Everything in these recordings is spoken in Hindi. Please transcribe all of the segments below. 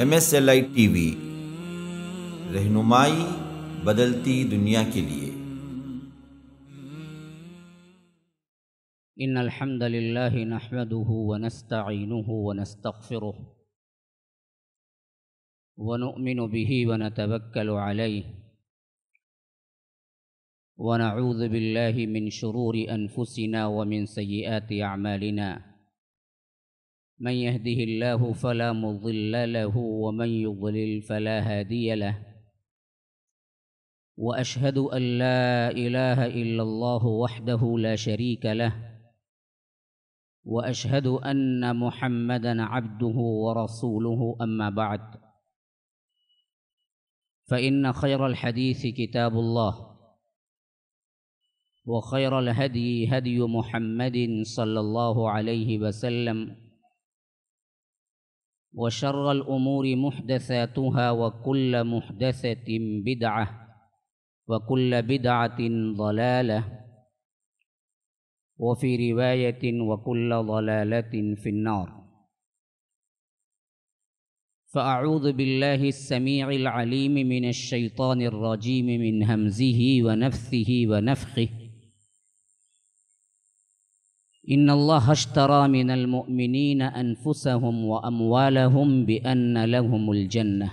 ایم ایس ایل آئی ٹی وی رہنمائی بدلتی دنیا کے لیے إن الحمد لله نحمده ونستعينه ونستغفره ونؤمن به ونتوكل عليه ونعوذ بالله من شرور أنفسنا ومن سيئات أعمالنا من يهده الله فلا مضل له ومن يضلل فلا هادي له واشهد ان لا اله الا الله وحده لا شريك له واشهد ان محمدا عبده ورسوله اما بعد فان خير الحديث كتاب الله وخير الهدي هدي محمد صلى الله عليه وسلم وشر الأمور محدثاتها وكل محدثة بدعة وكل بدعة ضلالة وفي رواية وكل ضلالة في النار فأعوذ بالله السميع العليم من الشيطان الرجيم من همزه ونفثه ونفخه إن الله اشترى من المؤمنين أنفسهم وأموالهم بأن لهم الجنة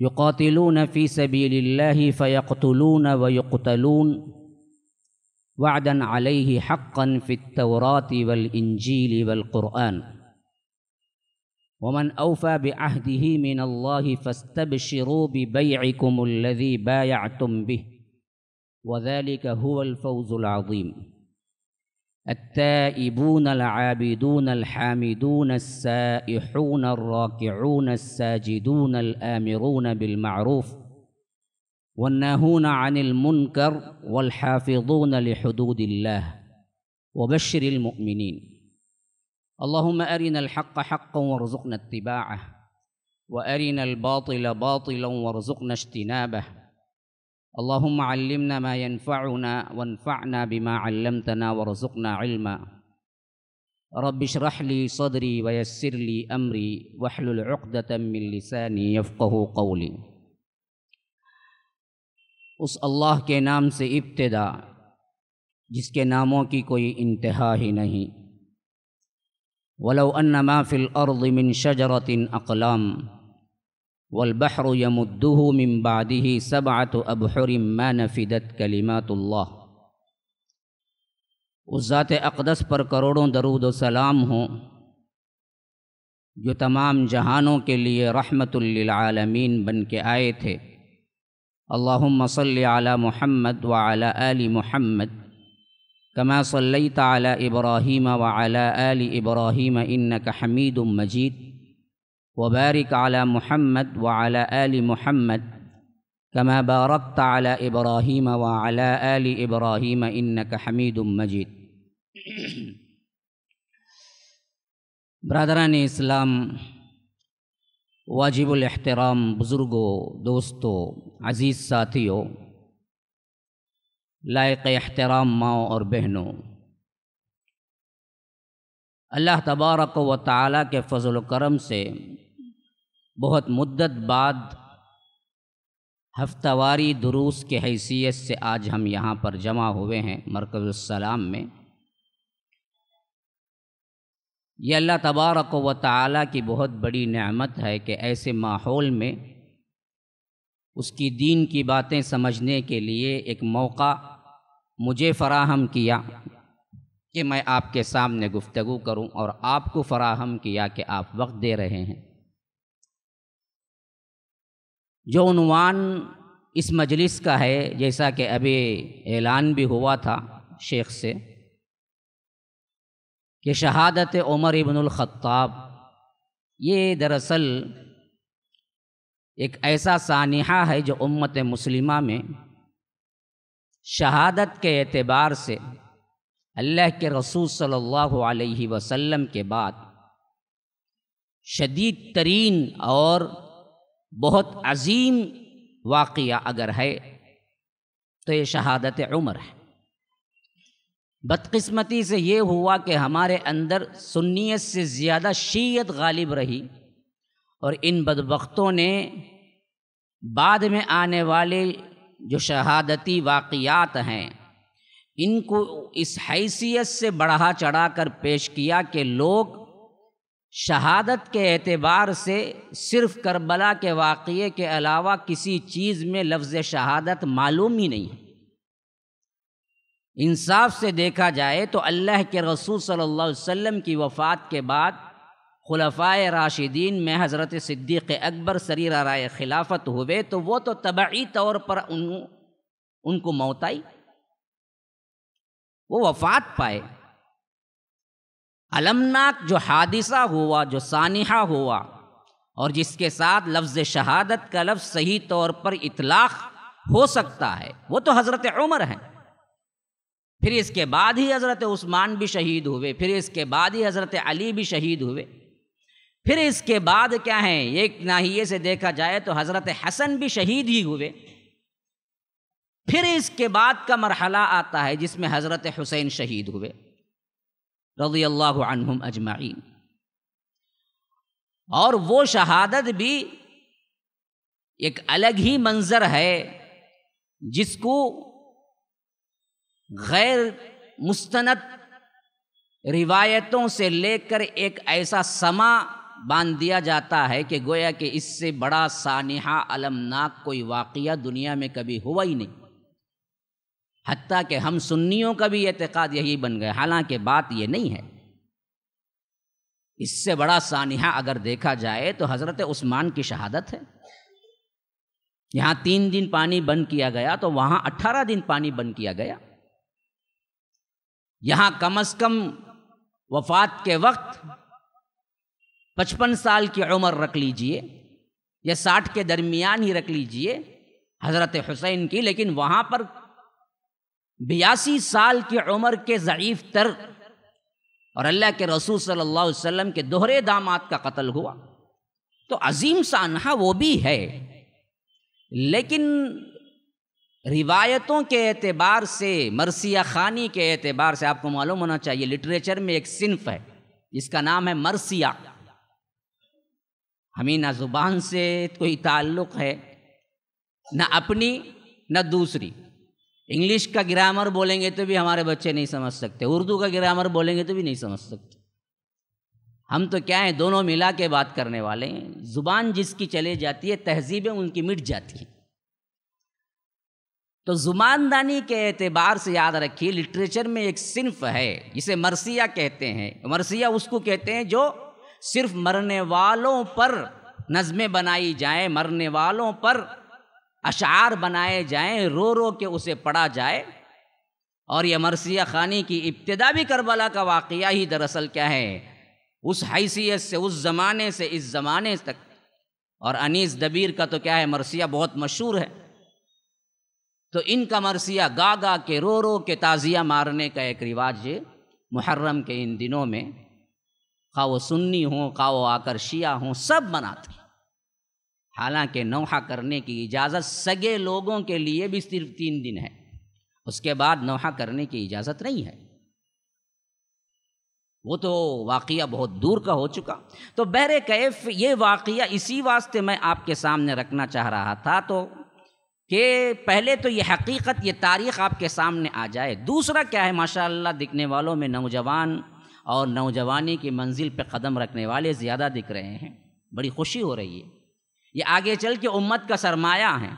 يقاتلون في سبيل الله فيقتلون ويقتلون وعدا عليه حقا في التوراة والإنجيل والقرآن ومن أوفى بعهده من الله فاستبشروا ببيعكم الذي بايعتم به وذلك هو الفوز العظيم التائبون العابدون الحامدون السائحون الراكعون الساجدون الآمرون بالمعروف والناهون عن المنكر والحافظون لحدود الله وبشر المؤمنين اللهم أرنا الحق حقا وارزقنا اتباعه وأرنا الباطل باطلا وارزقنا اجتنابه اللهم علمنا ما ينفعنا وانفعنا بما علمتنا وارزقنا علما رب اشرح لي صدري ويسر لي أمري واحلل عقدة من لساني يفقه قولي اس اللہ کے نام سے ابتدا جس کے ناموں کی کوئی انتہا ہی نہیں ولو ان ما في الارض من شجرة اقلام वलबहर यमुद्दूह मिम्बादी सबात अबहर मनफ़िदत कलीमतुल्लाह उस ज़ात अक़दस पर करोड़ों दरूद सलाम हों जो तमाम जहानों के लिए रहमतुल्लिलालमीन बन के आए थे अल्लाहुम्म सल्लि अला मुहम्मद व अला आलि मुहम्मद कमा सल्लैत अला इब्राहीम व अला आलि हमीद मजीद وبارك على محمد وعلى آل محمد كما باركت على إبراهيم وعلى آل إبراهيم إنك حميد مجيد برادران इस्लाम वाजिबुल एहतराम बुज़ुर्गों दोस्तों अज़ीज़ साथियों लायक एहतराम माओ और बहनों अल्लाह तबारक व ताली के फजल करम से बहुत मुद्दत बाद हफ्तावारी दुरूस के हैसियत से आज हम यहाँ पर जमा हुए हैं मरकज़सलाम में यह अल्लाह तबारक व ताली की बहुत बड़ी नेमत है कि ऐसे माहौल में उसकी दीन की बातें समझने के लिए एक मौका मुझे फ़राहम किया कि मैं आपके सामने गुफ्तु करूं और आपको फ़राहम किया कि आप वक्त दे रहे हैं जो उनवान इस मजलिस का है जैसा कि अभी ऐलान भी हुआ था शेख से कि शहादत उमर ख़त्ताब ये दरअसल एक ऐसा सानहा है जो उम्मत मुस्लिमा में शहादत के एतबार से अल्लाह के रसूल सल्लल्लाहु अलैहि वसल्लम के बाद शदीद तरीन और बहुत अजीम वाक़ अगर है तो ये शहादत उमर है बदकस्मती से ये हुआ कि हमारे अंदर सुन्नीत से ज़्यादा शीयत गालिब रही और इन बदबकतों ने बाद में आने वाले जो शहादती वाक़ात हैं इनको इस हैसियत से बढ़ा चढ़ा कर पेश किया कि लोग शहादत के एतबार से सिर्फ करबला के वाक़े के अलावा किसी चीज़ में लफ्ज़ शहादत मालूम ही नहीं है इंसाफ से देखा जाए तो अल्लाह के रसूल सल्लल्लाहु अलैहि वसल्लम की वफ़ात के बाद खुलफाए राशिदीन में हज़रत सिद्दीक़ अकबर सरीरा राय खिलाफत हुए तो वो तो तबाही तौर पर उन, उनको मौत आई वो वफ़ात पाए अलमनाक जो हादिसा हुआ जो सानहा हुआ और जिसके साथ लफ्ज़ शहादत का लफ्ज़ सही तौर पर इतलाक़ हो सकता है वो तो हज़रत उमर हैं फिर इसके बाद ही हज़रत उस्मान भी शहीद हुए फिर इसके बाद ही हज़रत अली भी शहीद हुए फिर इसके बाद क्या है एक नाहिए से देखा जाए तो हज़रत हसन भी शहीद ही हुए फिर इसके बाद का मरहला आता है जिसमें हज़रत हुसैन शहीद हुए रजी अल्लाम अजमाइन और वो शहादत भी एक अलग ही मंज़र है जिसको गैर मुस्तनद रिवायतों से लेकर एक ऐसा समा बांध दिया जाता है कि गोया कि इससे बड़ा सानहा अलमनाक कोई वाक़ दुनिया में कभी हुआ ही नहीं हती कि हम सुन्नियों का भी एतक़ाद यही बन गया हालांकि बात ये नहीं है इससे बड़ा सानिहा अगर देखा जाए तो हज़रत उस्मान की शहादत है यहाँ तीन दिन पानी बंद किया गया तो वहाँ अट्ठारह दिन पानी बंद किया गया यहाँ कम अज़ कम वफात के वक्त पचपन साल की उम्र रख लीजिए या साठ के दरमियान ही रख लीजिए हज़रत हुसैन की लेकिन वहाँ पर बयासी साल की उम्र के ज़ीफ़ तर और अल्लाह के रसूल सल्लल्लाहु अलैहि वसल्लम के दोहरे दामाद का कत्ल हुआ तो अजीम सानहा वो भी है लेकिन रिवायतों के एतबार से मरसिया खानी के एतबार से आपको मालूम होना चाहिए लिटरेचर में एक सिंफ है जिसका नाम है मरसिया हमें ना ज़ुबान से कोई ताल्लुक़ है ना अपनी ना दूसरी इंग्लिश का ग्रामर बोलेंगे तो भी हमारे बच्चे नहीं समझ सकते उर्दू का ग्रामर बोलेंगे तो भी नहीं समझ सकते हम तो क्या है दोनों मिला के बात करने वाले हैं ज़ुबान जिसकी चले जाती है तहजीबें उनकी मिट जाती हैं तो ज़ुबानदानी के एतबार से याद रखिए लिटरेचर में एक सिंफ है जिसे मरसिया कहते हैं मरसिया उसको कहते हैं जो सिर्फ मरने वालों पर नज़में बनाई जाएं मरने वालों पर अशार बनाए जाएं रो रो के उसे पढ़ा जाए और यह मरसिया खानी की इब्तदा भी करबला का वाक़ ही दरअसल क्या है उस हैसियत से उस ज़माने से इस ज़माने तक और अनीस दबीर का तो क्या है मरसिया बहुत मशहूर है तो इनका मरसिया गा गा के रो रो के ताज़िया मारने का एक रिवाज मुहर्रम के इन दिनों में खा वो सुन्नी हों खा वो आकर शिया हों सब मनाते हालांकि नौहा करने की इजाज़त सगे लोगों के लिए भी सिर्फ तीन दिन है उसके बाद नौहा करने की इजाज़त नहीं है वो तो वाक़ बहुत दूर का हो चुका तो बहर कैफ ये वाक़ इसी वास्ते मैं आपके सामने रखना चाह रहा था तो कि पहले तो ये हकीकत ये तारीख़ आपके सामने आ जाए दूसरा क्या है माशाल्लाह दिखने वालों में नौजवान और नौजवानी की मंजिल पे कदम रखने वाले ज़्यादा दिख रहे हैं बड़ी खुशी हो रही है ये आगे चल के उम्मत का सरमाया है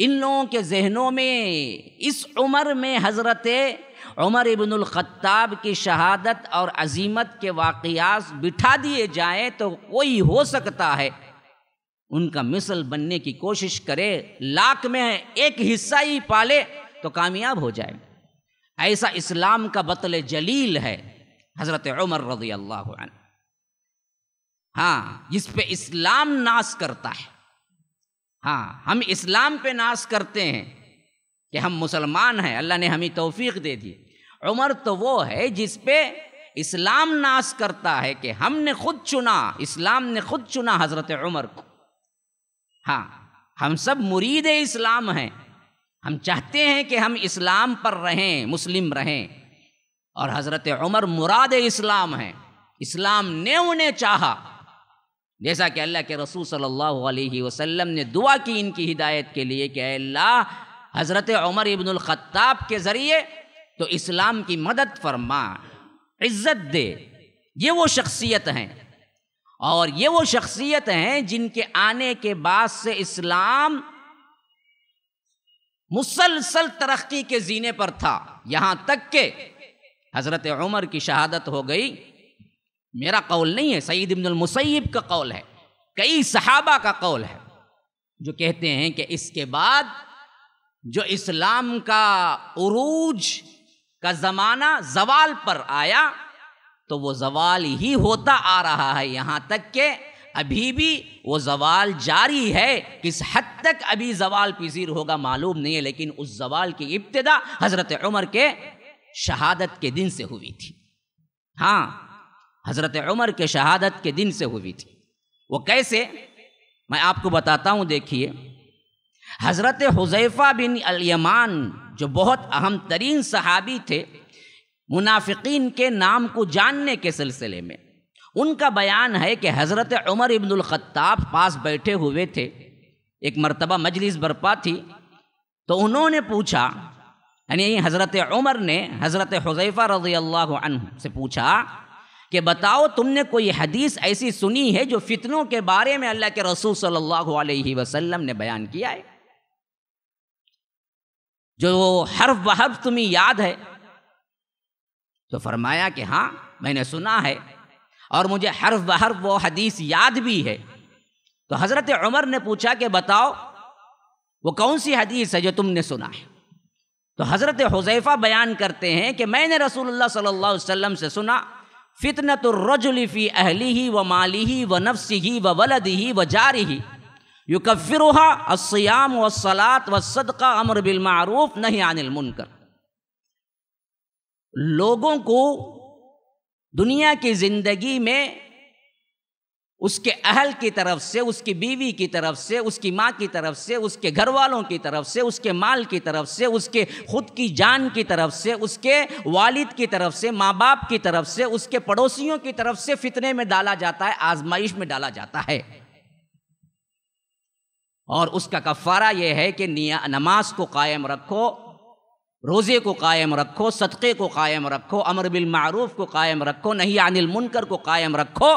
इन लोगों के जहनों में इस उम्र में हज़रत उमर इबनख़ाब की शहादत और अजीमत के वाक़ात बिठा दिए जाएं तो कोई हो सकता है उनका मिसल बनने की कोशिश करे लाख में एक हिस्सा ही पाले तो कामयाब हो जाए ऐसा इस्लाम का बतल जलील है हज़रत उमर रज़ी अल्लाह हाँ इस पे इस्लाम नाश करता है हाँ हम इस्लाम पे नाश करते हैं कि हम मुसलमान हैं अल्लाह ने हमें तोफ़ीक दे दी उमर तो वो है जिस पे इस्लाम नाश करता है कि हमने खुद चुना इस्लाम ने खुद चुना हज़रत उमर को हाँ हम सब मुरीद इस्लाम हैं हम चाहते हैं कि हम इस्लाम पर रहें मुस्लिम रहें और हज़रत उमर मुराद इस्लाम हैं इस्लाम ने उन्हें चाहा जैसा कि अल्लाह के रसूल सल्लल्लाहु अलैहि वसल्लम ने दुआ की इनकी हिदायत के लिए कि अल्लाह हज़रत उमर ख़त्ताब के ज़रिए तो इस्लाम की मदद फरमा इज़्ज़त दे ये वो शख्सियत हैं और ये वो शख्सियत हैं जिनके आने के बाद से इस्लाम मुसलसल तरक्की के जीने पर था यहाँ तक के हज़रत उमर की शहादत हो गई मेरा कौल नहीं है सईद इब्न मुसैब का कौल है कई सहाबा का कौल है जो कहते हैं कि इसके बाद जो इस्लाम का उरूज का ज़माना जवाल पर आया तो वो जवाल ही होता आ रहा है यहाँ तक के अभी भी वो जवाल जारी है किस हद तक अभी जवाल पजीर होगा मालूम नहीं है लेकिन उस जवाल की इब्तदा हज़रत उमर के शहादत के दिन से हुई थी हाँ हज़रत उमर के शहादत के दिन से हुई थी वो कैसे मैं आपको बताता हूँ देखिए हज़रत हुजैफ़ा बिन अलयमान जो बहुत अहम तरीन सहाबी थे मुनाफिकीन के नाम को जानने के सिलसिले में उनका बयान है कि हज़रत उमर ख़त्ताब पास बैठे हुए थे एक मरतबा मजलिस बरपा थी तो उन्होंने पूछा यानी हज़रत उमर ने हज़रत हुजैफ़ा रज़ी अल्लाह से पूछा कि बताओ तुमने कोई हदीस ऐसी सुनी है जो फितनों के बारे में अल्लाह के रसूल सल्लल्लाहु अलैहि वसल्लम ने बयान किया है जो हर्फ ब हर्फ तुम्हें याद है तो फरमाया कि हाँ मैंने सुना है और मुझे हर्फ ब हर्फ वो हदीस याद भी है तो हज़रत उमर ने पूछा कि बताओ वो कौन सी हदीस है जो तुमने सुना है तो हज़रत हुजैफ़ा बयान करते हैं कि मैंने रसूलुल्लाह सल्लल्लाहु अलैहि वसल्लम से सुना तो रजुलफ़ी अहली ही व माली ही व नफ्स ही व वलद ही व जारी ही कफिर असयाम व सलात व सदका अमर बिलमारूफ नहीं अनिल मुनकर लोगों को दुनिया की ज़िंदगी में उसके अहल की तरफ से उसकी बीवी की तरफ से उसकी माँ की तरफ से उसके घर वालों की तरफ से उसके माल की तरफ से उसके खुद की जान की तरफ से उसके वालिद की तरफ से माँ बाप की तरफ से उसके पड़ोसियों की तरफ से फितने में डाला जाता है आजमाइश में डाला जाता है और उसका कफ़ारा यह है कि नमाज को कायम रखो रोज़े को कायम रखो सदक़े को कायम रखो अमर बिल मारूफ को कायम रखो नहीं अनिल मुनकर को कायम रखो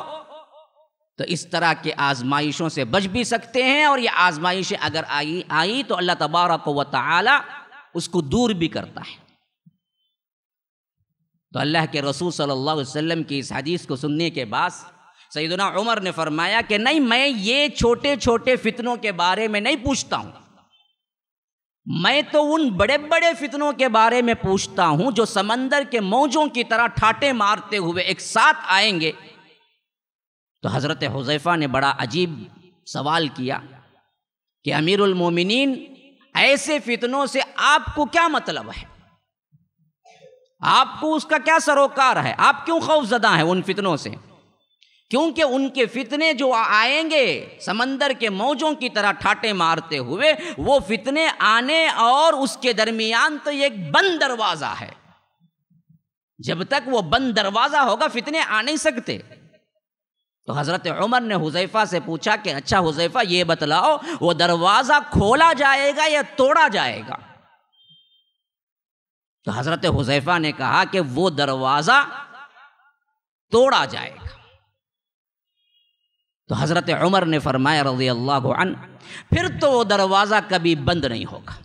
तो इस तरह के आजमाइशों से बच भी सकते हैं और ये आजमाइशें अगर आई आई तो अल्लाह तबारक व ताली उसको दूर भी करता है तो अल्लाह के रसूल सल्लल्लाहु अलैहि वसल्लम की इस हदीस को सुनने के बाद सईदना उमर ने फरमाया कि नहीं मैं ये छोटे छोटे फितनों के बारे में नहीं पूछता हूँ मैं तो उन बड़े बड़े फितनों के बारे में पूछता हूँ जो समंदर के मौजों की तरह ठाटे मारते हुए एक साथ आएंगे तो हज़रत हुजैफ़ा ने बड़ा अजीब सवाल किया कि अमीरमिन ऐसे फितनों से आपको क्या मतलब है आपको उसका क्या सरोकार है आप क्यों खौफजदा हैं उन फितनों से क्योंकि उनके फितने जो आएंगे समंदर के मौजों की तरह ठाटे मारते हुए वो फितने आने और उसके दरमियान तो एक बंद दरवाज़ा है जब तक वो बंद दरवाज़ा होगा फितने आ नहीं सकते तो हज़रत उमर ने हुजैफा से पूछा कि अच्छा हुजैफा ये बतलाओ वो दरवाज़ा खोला जाएगा या तोड़ा जाएगा तो हज़रत हुजैफा ने कहा कि वो दरवाज़ा तोड़ा जाएगा तो हज़रत उमर ने फरमाया रजी अल्लाह फिर तो वो दरवाज़ा कभी बंद नहीं होगा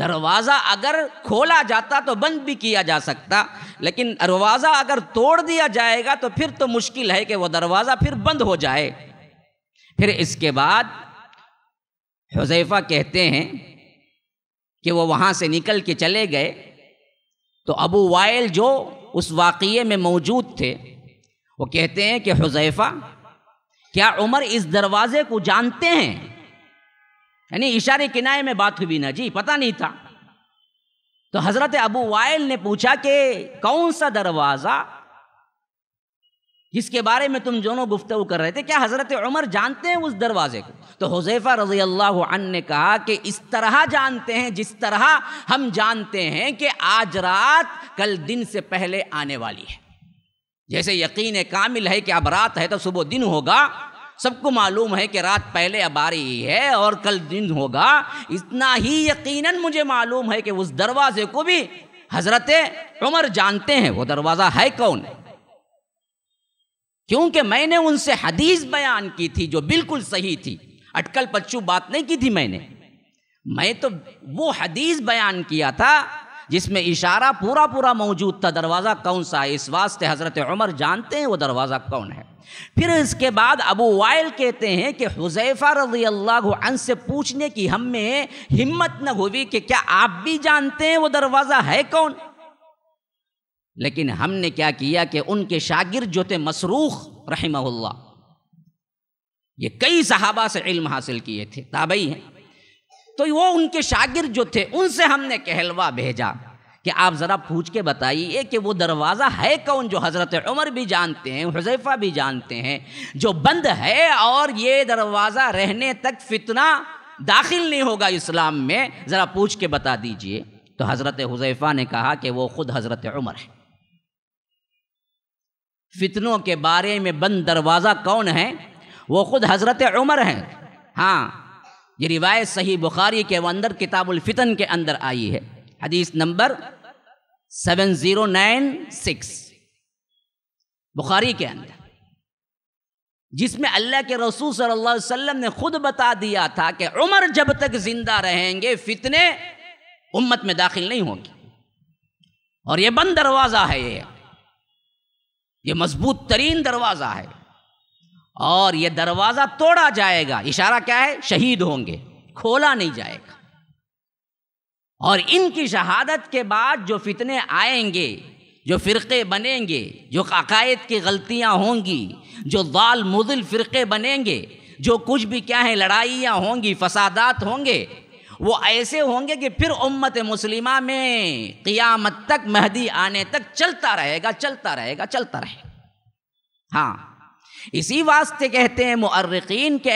दरवाज़ा अगर खोला जाता तो बंद भी किया जा सकता लेकिन दरवाज़ा अगर तोड़ दिया जाएगा तो फिर तो मुश्किल है कि वो दरवाज़ा फिर बंद हो जाए फिर इसके बाद हुजैफा कहते हैं कि वो वहाँ से निकल के चले गए तो अबू वाइल जो उस वाक़े में मौजूद थे वो कहते हैं कि हुजैफा क्या उमर इस दरवाज़े को जानते हैं यानी इशारे किनाए में बात हुई ना जी पता नहीं था तो हजरत अबू वायल ने पूछा कि कौन सा दरवाज़ा जिसके बारे में तुम दोनों गुफ्तु कर रहे थे क्या हज़रत उमर जानते हैं उस दरवाज़े को तो हुजैफ़ा रज़ी अल्लाह ने कहा कि इस तरह जानते हैं जिस तरह हम जानते हैं कि आज रात कल दिन से पहले आने वाली है जैसे यकीन कामिल है कि अब रात है तो सुबह दिन होगा सबको मालूम है कि रात पहले अब आ रही है और कल दिन होगा इतना ही यकीनन मुझे मालूम है कि उस दरवाजे को भी हजरत उमर जानते हैं वो दरवाज़ा है कौन क्योंकि मैंने उनसे हदीस बयान की थी जो बिल्कुल सही थी अटकल पच्चू बात नहीं की थी मैंने मैं तो वो हदीस बयान किया था जिसमें इशारा पूरा पूरा मौजूद था दरवाज़ा कौन सा है इस वास्ते हज़रत उमर जानते हैं वो दरवाज़ा कौन है फिर इसके बाद अबू वायल कहते हैं कि हुजैफा रजी अल्लाह से पूछने की हम में हिम्मत न हुई कि क्या आप भी जानते हैं वो दरवाज़ा है कौन लेकिन हमने क्या किया कि उनके शागिर जो थे मसरूख रही ये कई सहाबा से इल्म हासिल किए थे ताबई हैं तो वो उनके शागिर जो थे उनसे हमने कहलवा भेजा कि आप ज़रा पूछ के बताइए कि वो दरवाज़ा है कौन जो हज़रत उमर भी जानते हैं हजैफ़ा भी जानते हैं जो बंद है और ये दरवाज़ा रहने तक फितना दाखिल नहीं होगा इस्लाम में ज़रा पूछ के बता दीजिए तो हज़रत हुजैफ़ा ने कहा कि वो ख़ुद हज़रत उमर है फितनों के बारे में बंद दरवाज़ा कौन है वो ख़ुद हज़रत उमर हैं हाँ ये रिवायत सही बुखारी के अंदर फितन के अंदर आई है हदीस नंबर seven zero nine six Bukhari के अंदर जिसमें अल्लाह के रसूल सल्लल्लाहु अलैहि वसल्लम ने खुद बता दिया था कि उमर जब तक जिंदा रहेंगे फितने उम्मत में दाखिल नहीं होंगे और ये बंद दरवाज़ा है ये ये मजबूत तरीन दरवाज़ा है और ये दरवाज़ा तोड़ा जाएगा इशारा क्या है शहीद होंगे खोला नहीं जाएगा और इनकी शहादत के बाद जो फितने आएंगे जो फ़िरक़े बनेंगे जो अकायद की गलतियाँ होंगी जो दाल मुदल फ़िरक़े बनेंगे जो कुछ भी क्या है लड़ाइयाँ होंगी फसादात होंगे वो ऐसे होंगे कि फिर उम्मत मुस्लिमा में क़ियामत तक महदी आने तक चलता रहेगा चलता रहेगा चलता रहेगा हाँ इसी वास्ते कहते हैं मुर्रकिन के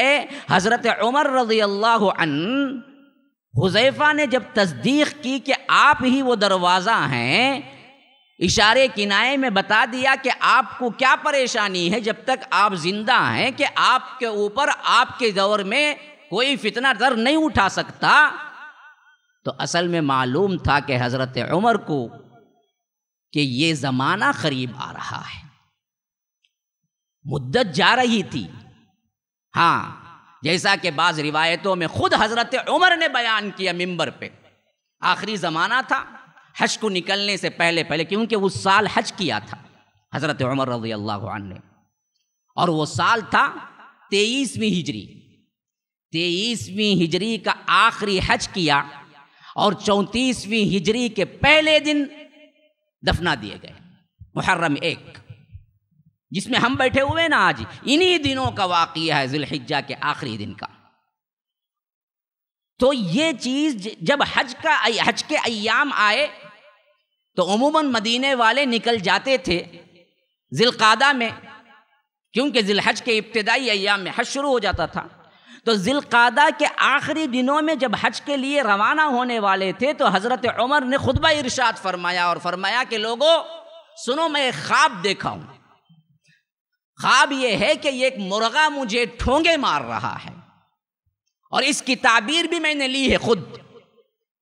हज़रत उमर रजी अल्लाह हुजैफ़ा ने जब तस्दीक की कि आप ही वो दरवाज़ा हैं इशारे किनाए में बता दिया कि आपको क्या परेशानी है जब तक आप ज़िंदा हैं कि आपके ऊपर आपके दौर में कोई फितना दर नहीं उठा सकता तो असल में मालूम था कि हज़रत उमर को कि ये ज़माना करीब आ रहा है मुद्दत जा रही थी हाँ जैसा कि बाज़ रिवायतों में खुद हज़रत उमर ने बयान किया मिंबर पे आखिरी ज़माना था हज को निकलने से पहले पहले क्योंकि उस साल हज किया था हज़रत उमर रजी अल्लाह ने और वो साल था तेईसवीं हिजरी तेईसवीं हिजरी का आखिरी हज किया और चौंतीसवीं हिजरी के पहले दिन दफना दिए गए मुहर्रम एक जिसमें हम बैठे हुए ना आज इन्हीं दिनों का वाक़ है जुल्हिज्जा के आखिरी दिन का तो ये चीज़ जब हज का हज के अयाम आए तो अमूमन मदीने वाले निकल जाते थे जिलकादा में क्योंकि जिलहज के इब्तदाई अयाम में हज शुरू हो जाता था तो जिलकादा के आखिरी दिनों में जब हज के लिए रवाना होने वाले थे तो हज़रत उमर ने खुतबा इरशाद फरमाया और फरमाया कि लोगों सुनो मैं एक ख्वाब देखा हूँ ख्वाब यह है कि एक मुर्गा मुझे ठोंगे मार रहा है और इसकी ताबीर भी मैंने ली है खुद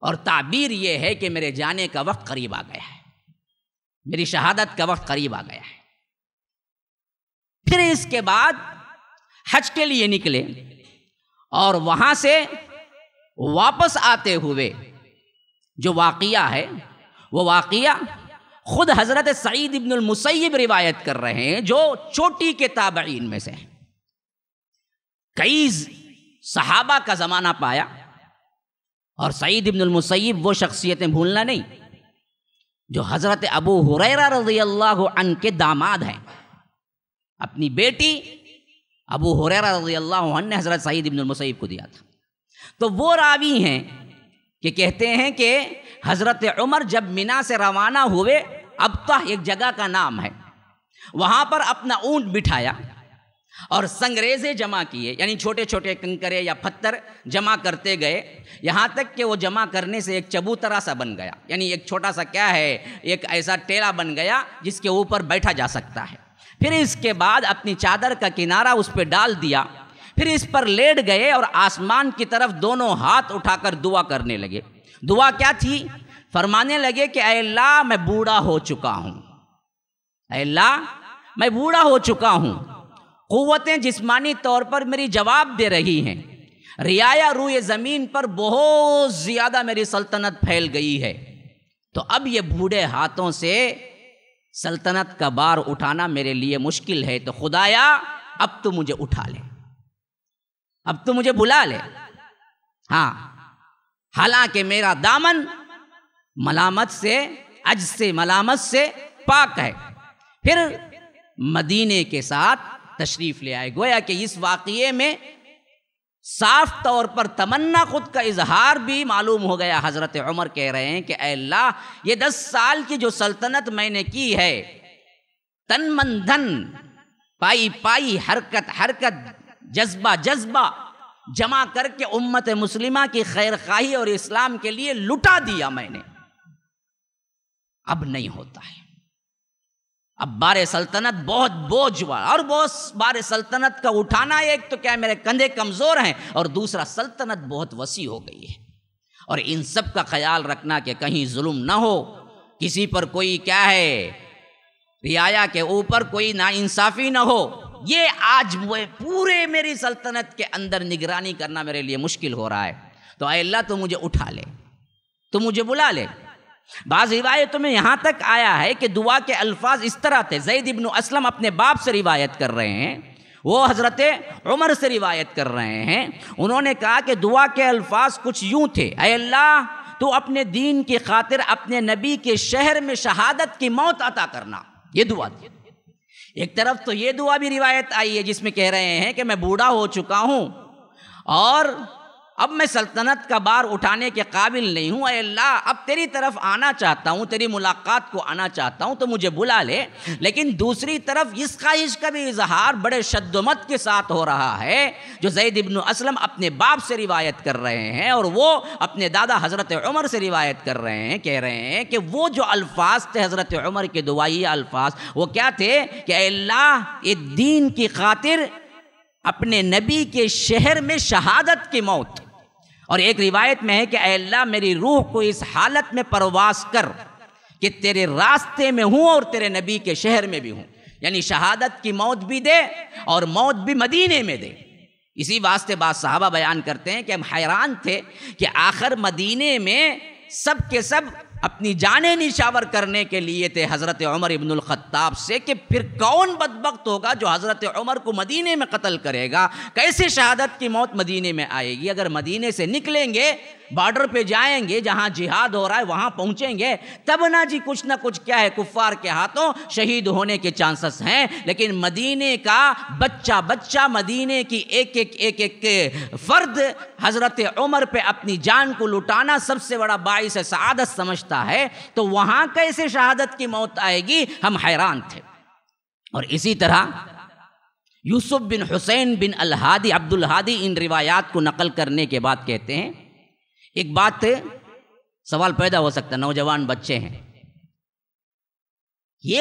और ताबीर यह है कि मेरे जाने का वक्त करीब आ गया है मेरी शहादत का वक्त करीब आ गया है फिर इसके बाद हज के लिए निकले और वहां से वापस आते हुए जो वाक़ है वो वाक़ खुद हज़रत सईद इब्न मुसैब रिवायत कर रहे हैं जो चोटी के ताबईन में से हैं कई सहाबा का ज़माना पाया और सईद इब्न मुसैब वो शख्सियतें भूलना नहीं जो हज़रत अबू हुरैरा रजी अल्लाह अन के दामाद हैं अपनी बेटी अबू हुरैरा रजी अल्लाह ने हज़रत सईद इब्न मुसैब को दिया था तो वो रावी हैं कि कहते हैं कि हज़रत उमर जब मिना से रवाना हुए अब तो एक जगह का नाम है वहाँ पर अपना ऊँट बिठाया और संगरेजे जमा किए यानी छोटे छोटे कंकरे या पत्थर जमा करते गए यहाँ तक कि वो जमा करने से एक चबूतरा सा बन गया यानी एक छोटा सा क्या है एक ऐसा टेला बन गया जिसके ऊपर बैठा जा सकता है फिर इसके बाद अपनी चादर का किनारा उस पर डाल दिया फिर इस पर लेट गए और आसमान की तरफ दोनों हाथ उठाकर दुआ करने लगे दुआ क्या थी फरमाने लगे कि अल्लाह मैं बूढ़ा हो चुका हूँ अल्लाह मैं बूढ़ा हो चुका हूँ क़वतें जिस्मानी तौर पर मेरी जवाब दे रही हैं रियाया रूए ज़मीन पर बहुत ज़्यादा मेरी सल्तनत फैल गई है तो अब ये बूढ़े हाथों से सल्तनत का बार उठाना मेरे लिए मुश्किल है तो खुदाया अब तो मुझे उठा ले अब तू मुझे बुला ले हाँ हालांकि मेरा दामन मलामत से अज से मलामत से पाक है फिर मदीने के साथ तशरीफ ले आए गोया कि इस वाक़े में साफ तौर पर तमन्ना खुद का इजहार भी मालूम हो गया हज़रत उमर कह रहे हैं कि अल्लाह ये दस साल की जो सल्तनत मैंने की है तन मन धन पाई पाई हरकत हरकत जज्बा जज्बा जमा करके उम्मत मुस्लिमा की खैर खाही और इस्लाम के लिए लुटा दिया मैंने अब नहीं होता है अब बार सल्तनत बहुत बोझ हुआ और बहुत बार सल्तनत का उठाना एक तो क्या है मेरे कंधे कमज़ोर हैं और दूसरा सल्तनत बहुत वसी हो गई है और इन सब का ख्याल रखना कि कहीं जुल्म ना हो किसी पर कोई क्या है रियाया के ऊपर कोई ना इंसाफी ना हो ये आज पूरे मेरी सल्तनत के अंदर निगरानी करना मेरे लिए मुश्किल हो रहा है तो अल्लाह तो मुझे उठा ले तो मुझे बुला ले बाज़ रिवायतों में यहाँ तक आया है कि दुआ के अल्फाज इस तरह थे जैद इबन असलम अपने बाप से रिवायत कर रहे हैं वो हज़रत उमर से रिवायत कर रहे हैं उन्होंने कहा कि दुआ के अल्फाज कुछ यूं थे अल्लाह तो अपने दीन की खातिर अपने नबी के शहर में शहादत की मौत अता करना ये दुआ थी एक तरफ तो ये दुआ भी रिवायत आई है जिसमें कह रहे हैं कि मैं बूढ़ा हो चुका हूँ और अब मैं सल्तनत का बार उठाने के काबिल नहीं हूँ अल्लाह अब तेरी तरफ आना चाहता हूँ तेरी मुलाकात को आना चाहता हूँ तो मुझे बुला ले लेकिन दूसरी तरफ इस ख्वाहिश का भी इजहार बड़े शद्दमत के साथ हो रहा है जो जैद इबन असलम अपने बाप से रिवायत कर रहे हैं और वो अपने दादा हज़रत उमर से रिवायत कर रहे हैं कह रहे हैं कि वो जो अल्फाज थे हज़रत उमर के दुआई अल्फाज वो क्या थे कि अल्लाह ये दीन की खातिर अपने नबी के शहर में शहादत की मौत और एक रिवायत में है कि अल्लाह मेरी रूह को इस हालत में परवास कर कि तेरे रास्ते में हूँ और तेरे नबी के शहर में भी हूँ यानी शहादत की मौत भी दे और मौत भी मदीने में दे इसी वास्ते बाद साहबा बयान करते हैं कि हम हैरान थे कि आखिर मदीने में सब के सब अपनी जान निशावर करने के लिए थे हज़रत उमर ख़त्ताब से कि फिर कौन बदबक होगा जो हज़रत उमर को मदीने में कत्ल करेगा कैसे शहादत की मौत मदीने में आएगी अगर मदीने से निकलेंगे बॉर्डर पे जाएंगे जहां जिहाद हो रहा है वहां पहुंचेंगे तब ना जी कुछ ना कुछ क्या है कुफ़ार के हाथों शहीद होने के चांसेस हैं लेकिन मदीने का बच्चा बच्चा मदीने की एक एक एक एक फर्द हज़रत उमर पे अपनी जान को लुटाना सबसे बड़ा बायस शहादत समझता है तो वहां कैसे शहादत की मौत आएगी हम हैरान थे और इसी तरह यूसुफ बिन हुसैन बिन हादी अब्दुल हादी इन रिवायात को नकल करने के बाद कहते हैं एक बात है सवाल पैदा हो सकता नौजवान बच्चे हैं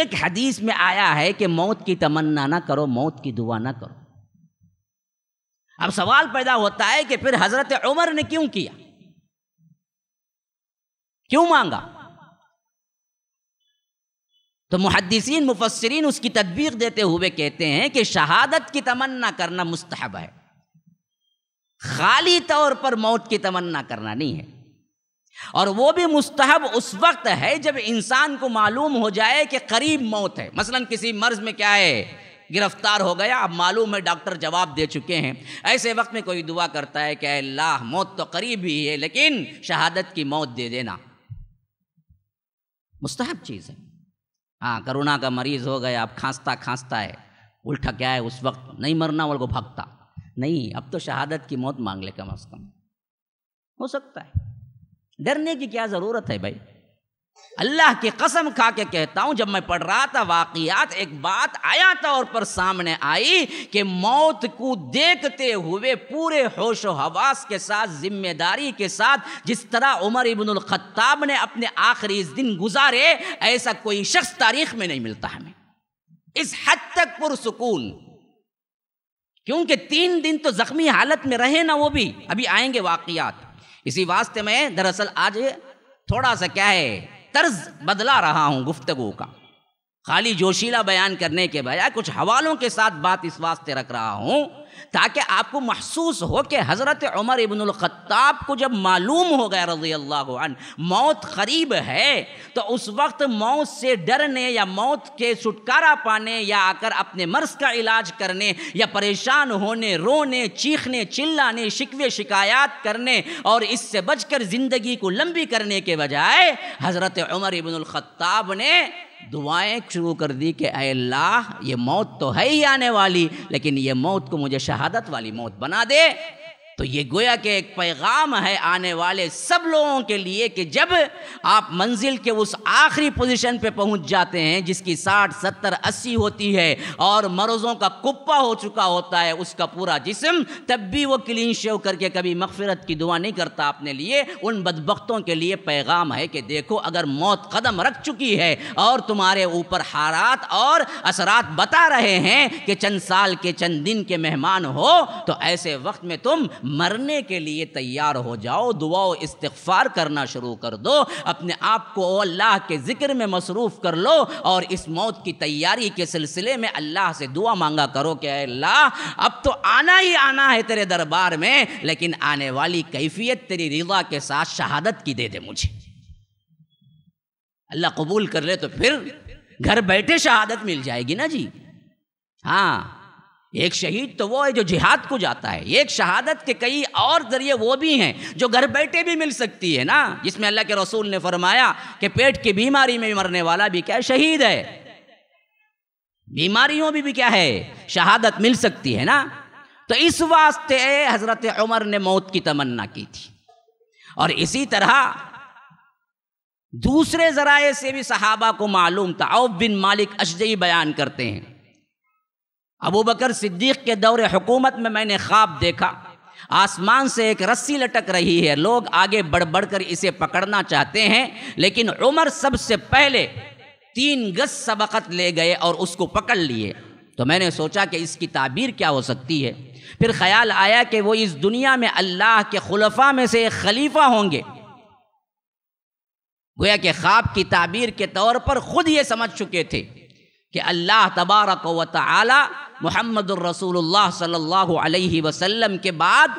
एक हदीस में आया है कि मौत की तमन्ना ना करो मौत की दुआ ना करो अब सवाल पैदा होता है कि फिर हजरत उमर ने क्यों किया क्यों मांगा तो मुहदसिन मुफसरीन उसकी तदबीर देते हुए कहते हैं कि शहादत की तमन्ना करना मुस्तहब है खाली तौर पर मौत की तमन्ना करना नहीं है और वो भी मुस्तहब उस वक्त है जब इंसान को मालूम हो जाए कि करीब मौत है मसलन किसी मर्ज में क्या है गिरफ्तार हो गया अब मालूम है डॉक्टर जवाब दे चुके हैं ऐसे वक्त में कोई दुआ करता है कि अल्लाह मौत तो करीब ही है लेकिन शहादत की मौत दे देना मुस्तहब चीज़ है हाँ करोना का मरीज़ हो गया अब खांसता खांसता है उल्टा क्या है उस वक्त नहीं मरना वाले को भगता नहीं अब तो शहादत की मौत मांग ले कम अज़ कम हो सकता है डरने की क्या ज़रूरत है भाई अल्लाह की कसम खा के कहता हूं जब मैं पढ़ रहा था वाकियात एक बात आया तौर पर सामने आई कि मौत को देखते हुए पूरे होश हवास के साथ जिम्मेदारी के साथ जिस तरह उमर इबन ख़त्ताब ने अपने आखिरी इस दिन गुजारे ऐसा कोई शख्स तारीख में नहीं मिलता हमें इस हद तक पुरसकून क्योंकि तीन दिन तो जख्मी हालत में रहे ना वो भी अभी आएंगे वाकियात इसी वास्ते में दरअसल आज थोड़ा सा क्या है तर्ज बदला रहा हूँ गुफ्तगु का खाली जोशीला बयान करने के बजाय कुछ हवालों के साथ बात इस वास्ते रख रहा हूँ ताकि आपको महसूस हो कि हज़रत उमर इबनख़ाब को जब मालूम हो गया रज़ी अल्लाह मौत करीब है तो उस वक्त मौत से डरने या मौत के छुटकारा पाने या आकर अपने मर्ज़ का इलाज करने या परेशान होने रोने चीखने चिल्लाने शिकवे शिकायत करने और इससे बचकर ज़िंदगी को लंबी करने के बजाय हज़रत उमर इबनख़ाब ने दुआएं शुरू कर दी कि अल्लाह ये मौत तो है ही आने वाली लेकिन ये मौत को मुझे शहादत वाली मौत बना दे तो ये गोया कि एक पैगाम है आने वाले सब लोगों के लिए कि जब आप मंजिल के उस आखिरी पोजीशन पे पहुंच जाते हैं जिसकी साठ सत्तर अस्सी होती है और मरोज़ों का कुप्पा हो चुका होता है उसका पूरा जिस्म तब भी वो क्लीन शेव करके कभी मगफरत की दुआ नहीं करता अपने लिए उन बदबकतों के लिए पैगाम है कि देखो अगर मौत कदम रख चुकी है और तुम्हारे ऊपर हारात और असरात बता रहे हैं कि चंद साल के चंद दिन के मेहमान हो तो ऐसे वक्त में तुम मरने के लिए तैयार हो जाओ दुआ इस्तफ़ार करना शुरू कर दो अपने आप को अल्लाह के ज़िक्र में मसरूफ़ कर लो और इस मौत की तैयारी के सिलसिले में अल्लाह से दुआ मांगा करो कि अल्लाह अब तो आना ही आना है तेरे दरबार में लेकिन आने वाली कैफियत तेरी रिजा के साथ शहादत की दे दे मुझे अल्लाह कबूल कर ले तो फिर घर बैठे शहादत मिल जाएगी ना जी हाँ एक शहीद तो वो है जो जिहाद को जाता है एक शहादत के कई और जरिए वो भी हैं जो घर बैठे भी मिल सकती है ना जिसमें अल्लाह के रसूल ने फरमाया कि पेट की बीमारी में भी मरने वाला भी क्या शहीद है बीमारियों भी, भी क्या है शहादत मिल सकती है ना तो इस वास्ते हज़रत उमर ने मौत की तमन्ना की थी और इसी तरह दूसरे ज़राए से भी सहाबा को मालूम था औफ बिन मालिक अशजई बयान करते हैं अबू बकर सिद्दीक के दौर हुकूमत में मैंने ख्वाब देखा आसमान से एक रस्सी लटक रही है लोग आगे बढ़ बढ़ कर इसे पकड़ना चाहते हैं लेकिन उमर सबसे पहले तीन गज सबकत ले गए और उसको पकड़ लिए तो मैंने सोचा कि इसकी ताबीर क्या हो सकती है फिर ख्याल आया कि वो इस दुनिया में अल्लाह के खुलफा में से एक खलीफा होंगे गोया के ख्वाब की ताबीर के तौर पर ख़ुद ये समझ चुके थे कि अल्लाह तबारक व ताली मोहम्मद रसूलुल्लाह सल्लल्लाहु अलैहि वसल्लम के बाद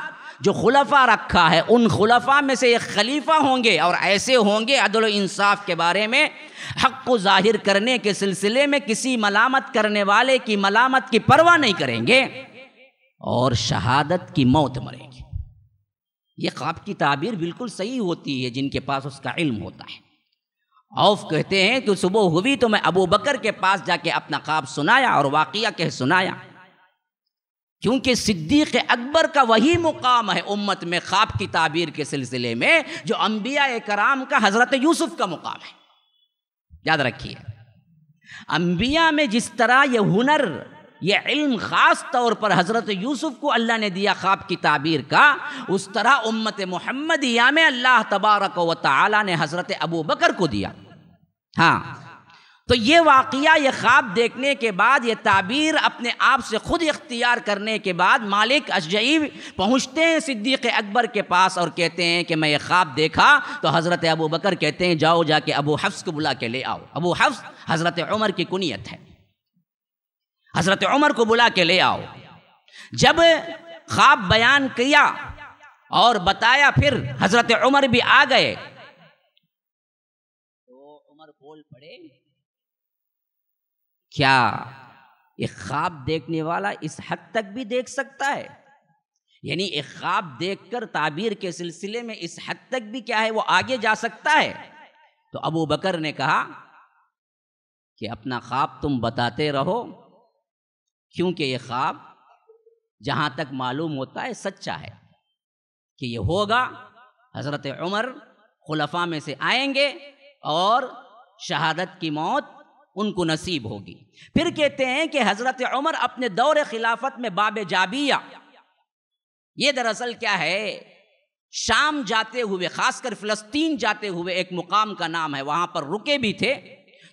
जो खुलफा रखा है उन खुलफा में से एक खलीफा होंगे और ऐसे होंगे अदल इंसाफ के बारे में हक को जाहिर करने के सिलसिले में किसी मलामत करने वाले की मलामत की परवाह नहीं करेंगे और शहादत की मौत मरेंगे ये ख्वाब की ताबीर बिल्कुल सही होती है जिनके पास उसका इल्म होता है औफ कहते हैं तो सुबह हुई तो मैं अबू बकर के पास जाके अपना ख्वाब सुनाया और वाक़ कह सुनाया क्योंकि सिद्दीक़ अकबर का वही मुकाम है उम्मत में ख्वाब की ताबीर के सिलसिले में जो अम्बिया कराम का हज़रत यूसुफ का मुकाम है याद रखिए अम्बिया में जिस तरह ये हुनर ये इल्म ख़ास तौर पर हज़रत यूसुफ़ को अल्लाह ने दिया ख्वाब की ताबीर का उस तरह उम्मत या में अल्लाह तबारक व ताली ने हज़रत अबू बकर को दिया हाँ तो ये वाक़िया ये ख्वाब देखने के बाद ये ताबीर अपने आप से खुद इख्तियार करने के बाद मालिक अजयब पहुँचते हैं सिद्दीक़ अकबर के पास और कहते हैं कि मैं ये ख्वाब देखा तो हज़रत अबू बकर कहते हैं जाओ जाके अबू हफ्स को बुला के ले आओ अबू हफ्स हज़रत उमर की कुनीत है हज़रत उमर को बुला के ले आओ जब ख्वाब बयान किया और बताया फिर हज़रत उमर भी आ गए क्या ये ख्वाब देखने वाला इस हद तक भी देख सकता है यानी एक ख्वाब देखकर ताबीर के सिलसिले में इस हद तक भी क्या है वो आगे जा सकता है तो अबू बकर ने कहा कि अपना ख्वाब तुम बताते रहो क्योंकि ये ख्वाब जहाँ तक मालूम होता है सच्चा है कि ये होगा हज़रत उमर खुलफा में से आएंगे और शहादत की मौत उनको नसीब होगी फिर कहते हैं कि हज़रत उमर अपने दौर खिलाफत में बाब जाबिया ये दरअसल क्या है शाम जाते हुए ख़ासकर फ़लस्तीन जाते हुए एक मुकाम का नाम है वहां पर रुके भी थे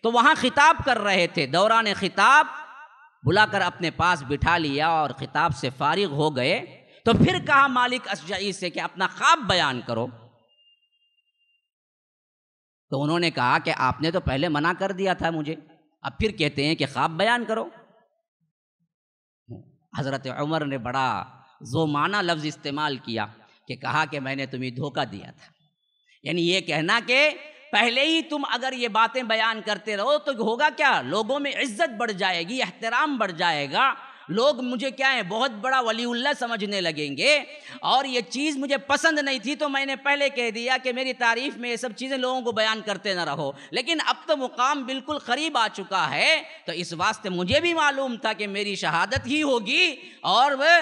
तो वहां ख़िताब कर रहे थे दौरान ख़िताब बुलाकर अपने पास बिठा लिया और ख़िताब से फारिग हो गए तो फिर कहा मालिक अशजई से कि अपना ख्वाब बयान करो तो उन्होंने कहा कि आपने तो पहले मना कर दिया था मुझे अब फिर कहते हैं कि ख्वाब बयान करो हज़रत उमर ने बड़ा जोमाना लफ्ज़ इस्तेमाल किया कि कहा कि मैंने तुम्हें धोखा दिया था यानी ये कहना कि पहले ही तुम अगर ये बातें बयान करते रहो तो होगा क्या लोगों में इज्जत बढ़ जाएगी एहतराम बढ़ जाएगा लोग मुझे क्या है बहुत बड़ा वलीउल्ला समझने लगेंगे और ये चीज़ मुझे पसंद नहीं थी तो मैंने पहले कह दिया कि मेरी तारीफ में ये सब चीज़ें लोगों को बयान करते ना रहो लेकिन अब तो मुकाम बिल्कुल करीब आ चुका है तो इस वास्ते मुझे भी मालूम था कि मेरी शहादत ही होगी और वह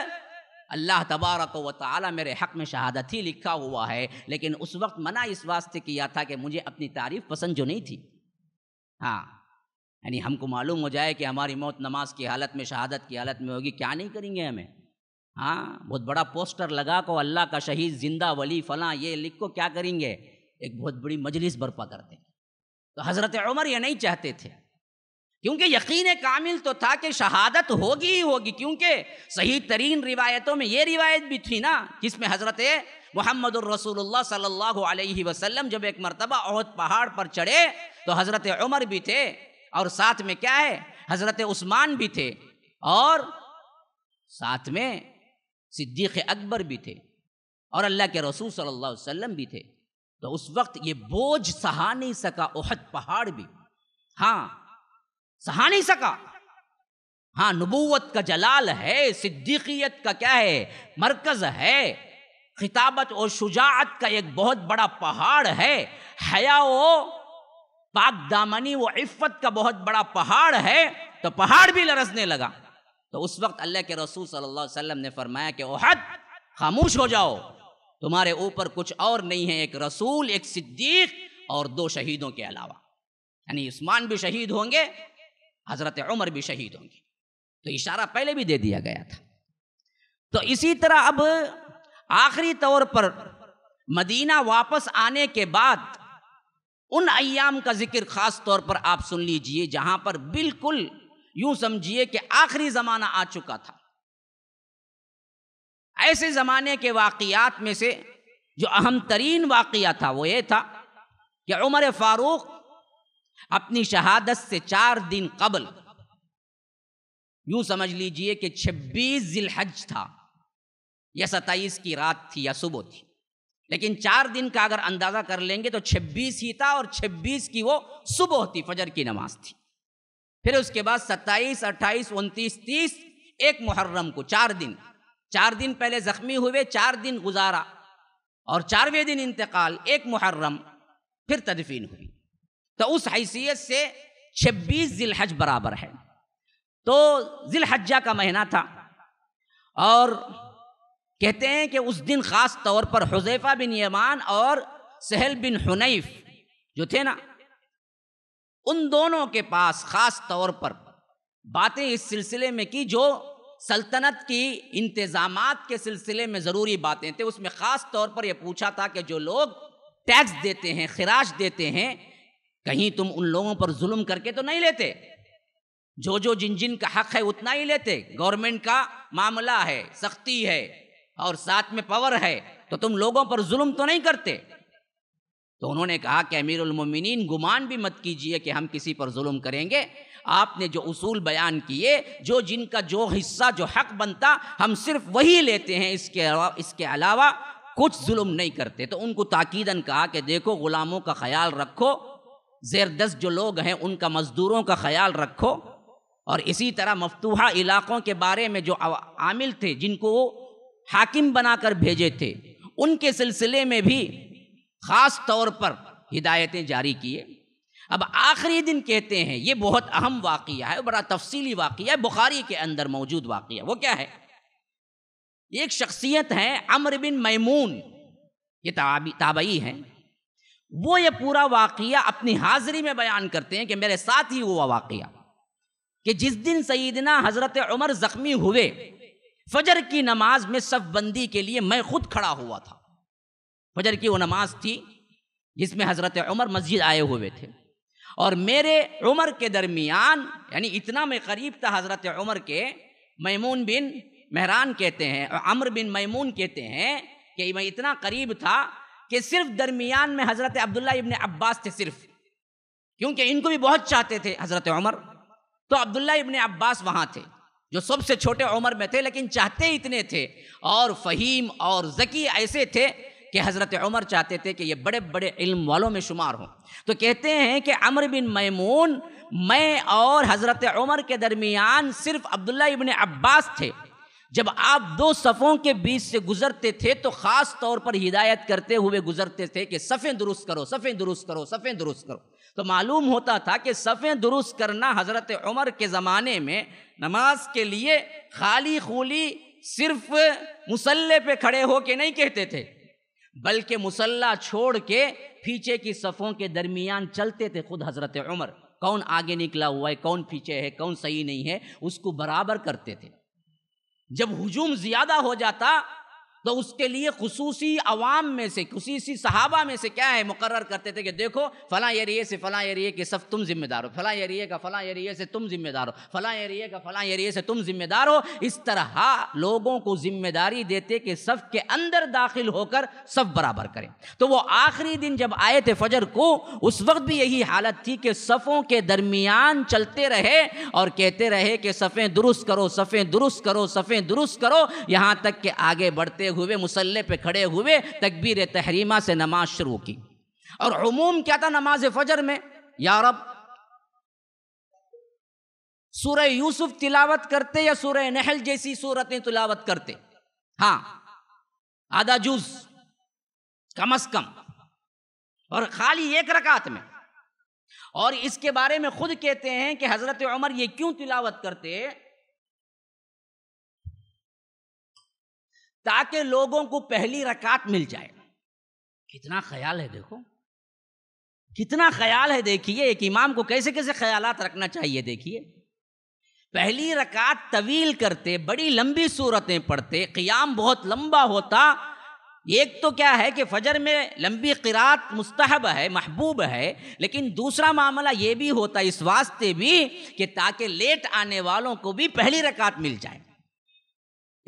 अल्लाह तबारक व ताली मेरे हक़ में शहादत ही लिखा हुआ है लेकिन उस वक्त मना इस वास्ते किया था कि मुझे अपनी तारीफ़ पसंद जो नहीं थी हाँ यानी हमको मालूम हो जाए कि हमारी मौत नमाज की हालत में शहादत की हालत में होगी क्या नहीं करेंगे हमें हाँ बहुत बड़ा पोस्टर लगा को अल्लाह का शहीद जिंदा वली फलां ये लिख को क्या करेंगे एक बहुत बड़ी मजलिस बर्पा कर देंगे तो हज़रत उमर ये नहीं चाहते थे क्योंकि यकीन कामिल तो था कि शहादत होगी ही होगी क्योंकि सही तरीन रिवायतों में ये रिवायत भी थी ना जिसमें हज़रत मोहम्मद रसूलुल्लाह सल्लल्लाहु अलैहि वसल्लम जब एक मरतबा ओहद पहाड़ पर चढ़े तो हज़रत उमर भी थे और साथ में क्या है हज़रत उस्मान भी थे और साथ में सिद्दीक अकबर भी थे और अल्लाह के रसूल सल्लल्लाहु अलैहि वसल्लम भी थे तो उस वक्त ये बोझ सहा नहीं सका ओहद पहाड़ भी हाँ सहा नहीं सका हाँ नबूवत का जलाल है सिद्दीकियत का क्या है मरकज़ है खिताबत और शुजात का एक बहुत बड़ा पहाड़ है हया पाक दामनी वो इफ़्फ़त का बहुत बड़ा पहाड़ है तो पहाड़ भी लरसने लगा तो उस वक्त अल्लाह के रसूल सल्लल्लाहु अलैहि वसल्लम ने फरमाया कि ओहद खामोश हो जाओ तुम्हारे ऊपर कुछ और नहीं है एक रसूल एक सिद्दीक और दो शहीदों के अलावा यानी उस्मान भी शहीद होंगे हज़रत उमर भी शहीद होंगे तो इशारा पहले भी दे दिया गया था तो इसी तरह अब आखिरी तौर पर मदीना वापस आने के बाद उन अयाम का जिक्र ख़ास तौर पर आप सुन लीजिए जहां पर बिल्कुल यूं समझिए कि आखिरी ज़माना आ चुका था ऐसे ज़माने के वाकियात में से जो अहम तरीन वाकया था वो ये था कि उमर फ़ारूक अपनी शहादत से चार दिन कबल यूं समझ लीजिए कि छब्बीस जिलहज था या सताईस की रात थी या सुबह थी लेकिन चार दिन का अगर अंदाज़ा कर लेंगे तो छब्बीस ही था और छब्बीस की वो सुबह थी फजर की नमाज थी फिर उसके बाद सत्ताईस अट्ठाईस उनतीस तीस एक मुहर्रम को चार दिन चार दिन पहले ज़ख्मी हुए चार दिन गुजारा और चारवें दिन इंतकाल एक मुहर्रम फिर तदफीन हुई तो उस हैसियत से छब्बीस जिलहज बराबर है तो जिलहज्जा का महीना था और कहते हैं कि उस दिन ख़ास तौर पर हुजैफा बिन यमान और सहल बिन हुनैफ जो थे ना उन दोनों के पास ख़ास तौर पर बातें इस सिलसिले में की जो सल्तनत की इंतज़ाम के सिलसिले में ज़रूरी बातें थे उसमें ख़ास तौर पर यह पूछा था कि जो लोग टैक्स देते हैं खराज देते हैं कहीं तुम उन लोगों पर जुल्म करके तो नहीं लेते जो जो जिन जिन का हक है उतना ही लेते गवर्नमेंट का मामला है सख्ती है और साथ में पावर है तो तुम लोगों पर जुल्म तो नहीं करते तो उन्होंने कहा कि अमीर उलमिन गुमान भी मत कीजिए कि हम किसी पर जुल्म करेंगे आपने जो उसूल बयान किए जो जिनका जो हिस्सा जो हक बनता हम सिर्फ वही लेते हैं इसके अलावा इसके अलावा कुछ जुल्म नहीं करते तो उनको ताकीदन कहा कि देखो गुलामों का ख्याल रखो जेरदस्त जो लोग हैं उनका मज़दूरों का ख्याल रखो और इसी तरह मफतूहा इलाक़ों के बारे में जो आमिल थे जिनको हाकिम बनाकर भेजे थे उनके सिलसिले में भी ख़ास तौर पर हिदायतें जारी किए अब आखिरी दिन कहते हैं ये बहुत अहम वाक़ है बड़ा तफसीली वाक़ है बुखारी के अंदर मौजूद वाक़ वो क्या है एक शख्सियत है अमर बिन मैमून ये ताबई हैं वो ये पूरा वाक़ अपनी हाज़िरी में बयान करते हैं कि मेरे साथ ही हुआ वाक़ कि जिस दिन सईदना हज़रत उमर ज़ख्मी हुए फजर की नमाज में सब बंदी के लिए मैं खुद खड़ा हुआ था फजर की वो नमाज थी जिसमें हज़रत उमर मस्जिद आए हुए थे और मेरे उमर के दरमियान यानी इतना मैं करीब था हज़रत उमर के मैमून बिन मेहरान कहते हैं और अमर बिन मैमून कहते हैं कि मैं इतना करीब था कि सिर्फ दरमियान में हज़रत अब्दुल्ला इबन अब्बास थे सिर्फ क्योंकि इनको भी बहुत चाहते थे हज़रत उमर तो अब्दुल्ला इबन अब्बास वहाँ थे जो सबसे छोटे उम्र में थे लेकिन चाहते इतने थे और फ़हीम और ज़की ऐसे थे कि हज़रत उमर चाहते थे कि ये बड़े बड़े इल्म वालों में शुमार हों तो कहते हैं कि अमर बिन मैमून मैं और हज़रत उमर के दरमियान सिर्फ अब्दुल्ला इबन अब्बास थे जब आप दो सफ़ों के बीच से गुजरते थे तो ख़ास तौर पर हिदायत करते हुए गुजरते थे कि सफ़ें दुरुस्त करो सफ़ें दुरुस्त करो सफ़ें दुरुस्त करो तो मालूम होता था कि सफ़ें दुरुस्त करना हज़रत उमर के ज़माने में नमाज के लिए खाली खूली सिर्फ मुसल्ले पे खड़े हो के नहीं कहते थे बल्कि मुसल्ला छोड़ के पीछे की सफ़ों के दरमियान चलते थे खुद हज़रत उमर कौन आगे निकला हुआ है कौन पीछे है कौन सही नहीं है उसको बराबर करते थे जब हुजूम ज़्यादा हो जाता तो उसके लिए खसूसी अवाम में से खसूसी सहाबा में से क्या है मुकर करते थे कि देखो फ़लाँ एरिए से फ़लाँ एरिए के सब तुम जिम्मेदार हो फ़लाँ एरिए का फ़लाँ एरिए से तुम जिम्मेदार हो फ़लाँ एरिए का फ़लाँ एरिए से तुम जिम्मेदार हो इस तरह लोगों को जिम्मेदारी देते कि सब के अंदर दाखिल होकर सब बराबर करें तो वो आखिरी दिन जब आए थे फजर को उस वक्त भी यही हालत थी कि सफ़ों के दरमियान चलते रहे और कहते रहे कि सफ़ें दुरुस्त करो सफ़ें दुरुस्त करो सफ़ें दुरुस्त करो यहाँ तक कि आगे बढ़ते हुए मुसल्ले पे खड़े हुए तकबीर तहरीमा से नमाज शुरू की और उमूम क्या था नमाज फजर में यारब सूर्य यूसुफ तिलावत करते या सूर्य नहल जैसी सूरतें तिलावत करते हाँ आधा जूस कम अज कम और खाली एक रकात में और इसके बारे में खुद कहते हैं कि हज़रत उमर ये क्यों तिलावत करते ताकि लोगों को पहली रकात मिल जाए कितना ख्याल है देखो कितना ख्याल है देखिए एक इमाम को कैसे कैसे ख्याल रखना चाहिए देखिए पहली रकात तवील करते बड़ी लंबी सूरतें पढ़ते क़याम बहुत लंबा होता एक तो क्या है कि फजर में लंबी किरात मुस्तहब है महबूब है लेकिन दूसरा मामला ये भी होता इस वास्ते भी कि ताकि लेट आने वालों को भी पहली रकात मिल जाए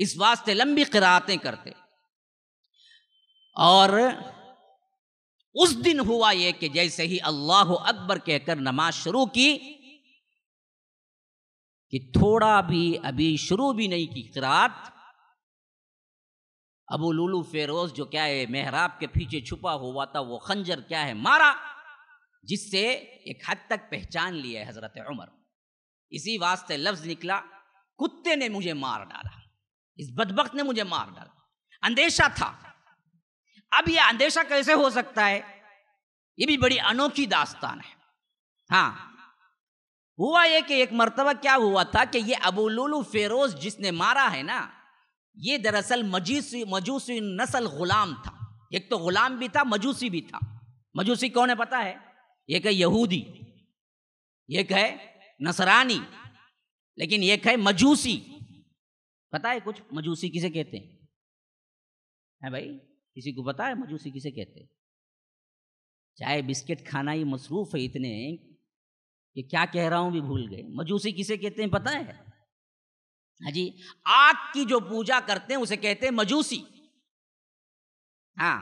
इस वास्ते लंबी किरातें करते और उस दिन हुआ यह कि जैसे ही अल्लाह अकबर कहकर नमाज शुरू की कि थोड़ा भी अभी शुरू भी नहीं की किरात अबू लुलू फेरोज जो क्या है मेहराब के पीछे छुपा हुआ था वो खंजर क्या है मारा जिससे एक हद तक पहचान लिया हजरत उमर इसी वास्ते लफ्ज निकला कुत्ते ने मुझे मार डाला इस बदबक ने मुझे मार डाला अंदेशा था अब यह अंदेशा कैसे हो सकता है ये भी बड़ी अनोखी दास्तान है हाँ हुआ ये कि एक मर्तबा क्या हुआ था कि ये अबूलूलू फेरोज जिसने मारा है ना ये दरअसल मजूसी मजूसी नस्ल गुलाम था एक तो गुलाम भी था मजूसी भी था मजूसी कौन है पता है एक है यहूदी एक है नसरानी लेकिन एक है मजूसी पता है कुछ मजूसी किसे कहते हैं है भाई किसी को पता है मजूसी किसे कहते हैं चाहे बिस्किट खाना ही मसरूफ़ है इतने कि क्या कह रहा हूं भी भूल गए मजूसी किसे कहते हैं पता है हाँ जी आग की जो पूजा करते हैं उसे कहते हैं मजूसी हाँ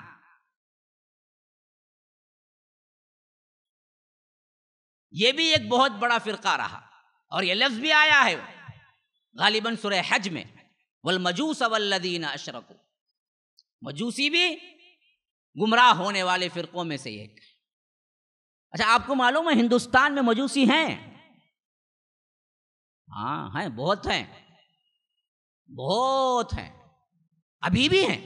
ये भी एक बहुत बड़ा फिरका रहा और ये लफ्ज़ भी आया है गालिबन सुरह हज में वल मजूस वल्लदीन अशरको मजूसी भी गुमराह होने वाले फ़िरक़ों में से एक अच्छा आपको मालूम है हिंदुस्तान में मजूसी हैं हाँ हैं बहुत हैं बहुत हैं अभी भी हैं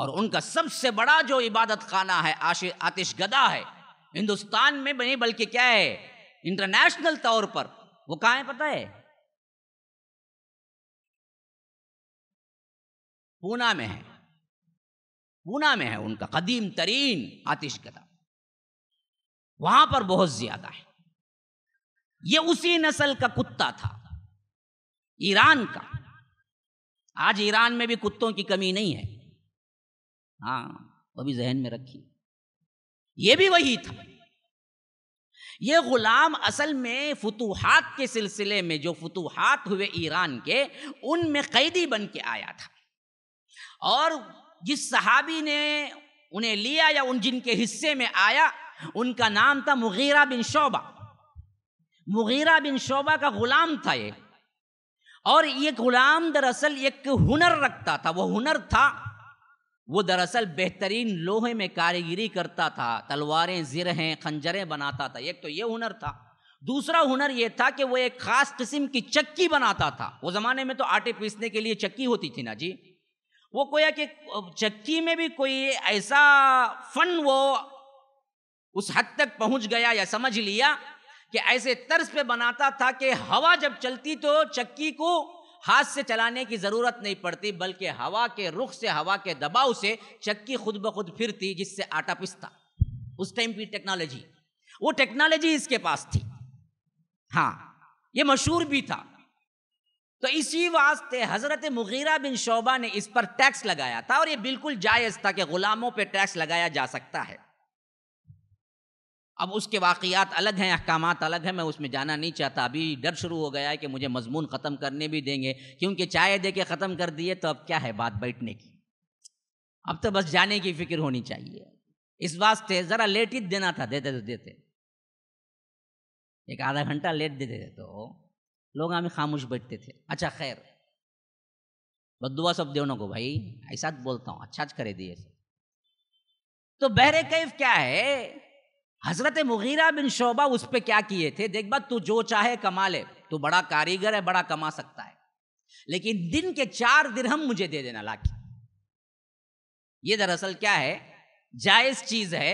और उनका सबसे बड़ा जो इबादत खाना है आश आतिश गदा है हिंदुस्तान में नहीं बल्कि क्या है इंटरनेशनल तौर पर वो कहाँ है पता है पूना में है पूना में है उनका कदीम तरीन आतिशकदा वहां पर बहुत ज्यादा है ये उसी नस्ल का कुत्ता था ईरान का आज ईरान में भी कुत्तों की कमी नहीं है हाँ वो भी जहन में रखी ये भी वही था ये गुलाम असल में फतूहात के सिलसिले में जो फतूहात हुए ईरान के उनमें कैदी बन के आया था और जिस सहाबी ने उन्हें लिया या उन जिनके हिस्से में आया उनका नाम था मुगीरा बिन शोबा मुगीरा बिन शोबा का गुलाम था ये और ये गुलाम दरअसल एक हुनर रखता था वो हुनर था वो दरअसल बेहतरीन लोहे में कारीगिरी करता था तलवारें जिरहें खंजरें बनाता था एक तो ये हुनर था दूसरा हुनर ये था कि वो एक ख़ास किस्म की चक्की बनाता था वो ज़माने में तो आटे पीसने के लिए चक्की होती थी ना जी वो कोया कि चक्की में भी कोई ऐसा फन वो उस हद तक पहुंच गया या समझ लिया कि ऐसे तर्ज पे बनाता था कि हवा जब चलती तो चक्की को हाथ से चलाने की ज़रूरत नहीं पड़ती बल्कि हवा के रुख से हवा के दबाव से चक्की खुद ब खुद फिरती जिससे आटा पिसता उस टाइम की टेक्नोलॉजी वो टेक्नोलॉजी इसके पास थी हाँ ये मशहूर भी था तो इसी वास्ते हज़रत मुगीरा बिन शोबा ने इस पर टैक्स लगाया था और ये बिल्कुल जायज़ था कि ग़ुलामों पे टैक्स लगाया जा सकता है अब उसके वाकियात अलग हैं अहकाम अलग हैं मैं उसमें जाना नहीं चाहता अभी डर शुरू हो गया है कि मुझे मजमून ख़त्म करने भी देंगे क्योंकि चाय दे के ख़त्म कर दिए तो अब क्या है बात बैठने की अब तो बस जाने की फ़िक्र होनी चाहिए इस वास्ते ज़रा लेट ही देना था देते तो देते एक आधा घंटा लेट देते दे तो लोग हमें खामोश बैठते थे अच्छा खैर बदुआ सब देवनों को भाई ऐसा तो बोलता हूँ अच्छा करे दिए तो बहर कैफ क्या है हजरत मुगीरा बिन शोबा उस पर क्या किए थे देख बात तू जो चाहे कमा ले तू बड़ा कारीगर है बड़ा कमा सकता है लेकिन दिन के चार दिरहम मुझे दे देना लाके ये दरअसल क्या है जायज चीज है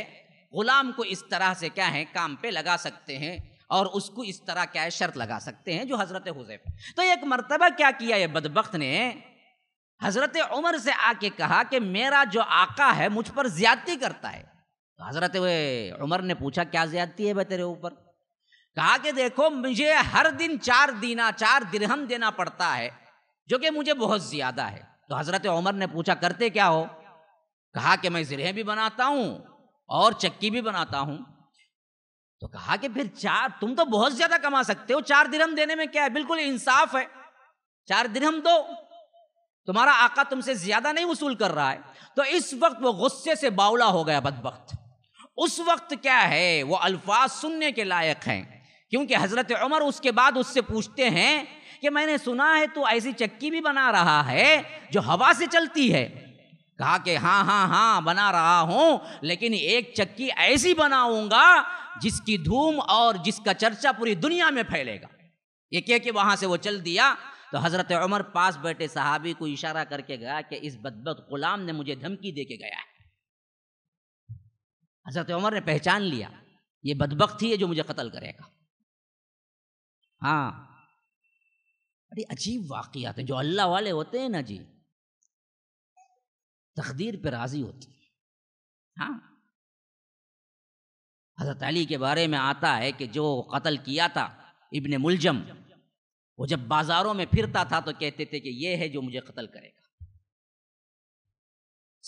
गुलाम को इस तरह से क्या है काम पे लगा सकते हैं और उसको इस तरह क्या है शर्त लगा सकते हैं जो हज़रत हुजैफ तो एक मरतबा क्या किया ये बदबख्त ने हज़रत उमर से आके कहा कि मेरा जो आका है मुझ पर ज्यादती करता है तो हज़रत उमर ने पूछा क्या ज्यादती है भाई तेरे ऊपर कहा कि देखो मुझे हर दिन चार दीना चार दिरहम देना पड़ता है जो कि मुझे बहुत ज़्यादा है तो हज़रत उमर ने पूछा करते क्या हो कहा कि मैं ज़रहें भी बनाता हूँ और चक्की भी बनाता हूँ तो कहा कि फिर चार तुम तो बहुत ज्यादा कमा सकते हो चार दिरहम देने में क्या है बिल्कुल इंसाफ है चार दिरहम दो तुम्हारा आका तुमसे ज्यादा नहीं वसूल कर रहा है तो इस वक्त वो गुस्से से बावला हो गया बदबख्त उस वक्त क्या है वो अल्फाज सुनने के लायक हैं क्योंकि हज़रत उमर उसके बाद उससे पूछते हैं कि मैंने सुना है तू ऐसी चक्की भी बना रहा है जो हवा से चलती है कहा कि हाँ हाँ हाँ बना रहा हूं लेकिन एक चक्की ऐसी बनाऊंगा जिसकी धूम और जिसका चर्चा पूरी दुनिया में फैलेगा ये कह के वहां से वो चल दिया तो हज़रत उमर पास बैठे सहाबी को इशारा करके गया कि इस बदबक गुलाम ने मुझे धमकी दे के गया है हज़रत उमर ने पहचान लिया ये बदबक थी जो मुझे कत्ल करेगा हाँ अरे अजीब वाक़ियात हैं जो अल्लाह वाले होते हैं ना जी तकदीर पे राज़ी होते हाँ हज़रत अली के बारे में आता है कि जो कत्ल किया था इबन मुलजम वो जब बाज़ारों में फिरता था तो कहते थे कि ये है जो मुझे कत्ल करेगा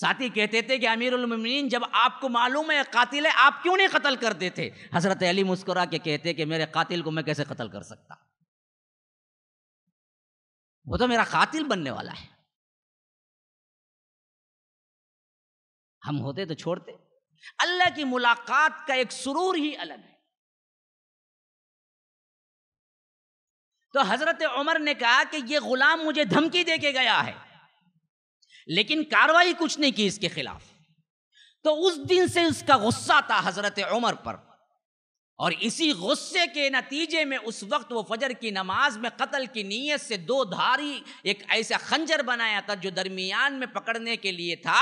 साथ ही कहते थे कि अमीर उलमिन जब आपको मालूम है कतिल है आप क्यों नहीं कत्ल करते थे हज़रत अली मुस्कुरा के कहते कि मेरे कातिल को मैं कैसे कत्ल कर सकता वो तो मेरा कातिल बनने वाला है हम होते तो छोड़ते अल्लाह की मुलाकात का एक सुरूर ही अलग है तो हजरत उमर ने कहा कि यह गुलाम मुझे धमकी दे के गया है लेकिन कार्रवाई कुछ नहीं की इसके खिलाफ तो उस दिन से उसका गुस्सा था हजरत उमर पर और इसी गुस्से के नतीजे में उस वक्त वो फजर की नमाज में कत्ल की नीयत से दो धारी एक ऐसा खंजर बनाया था जो दरमियान में पकड़ने के लिए था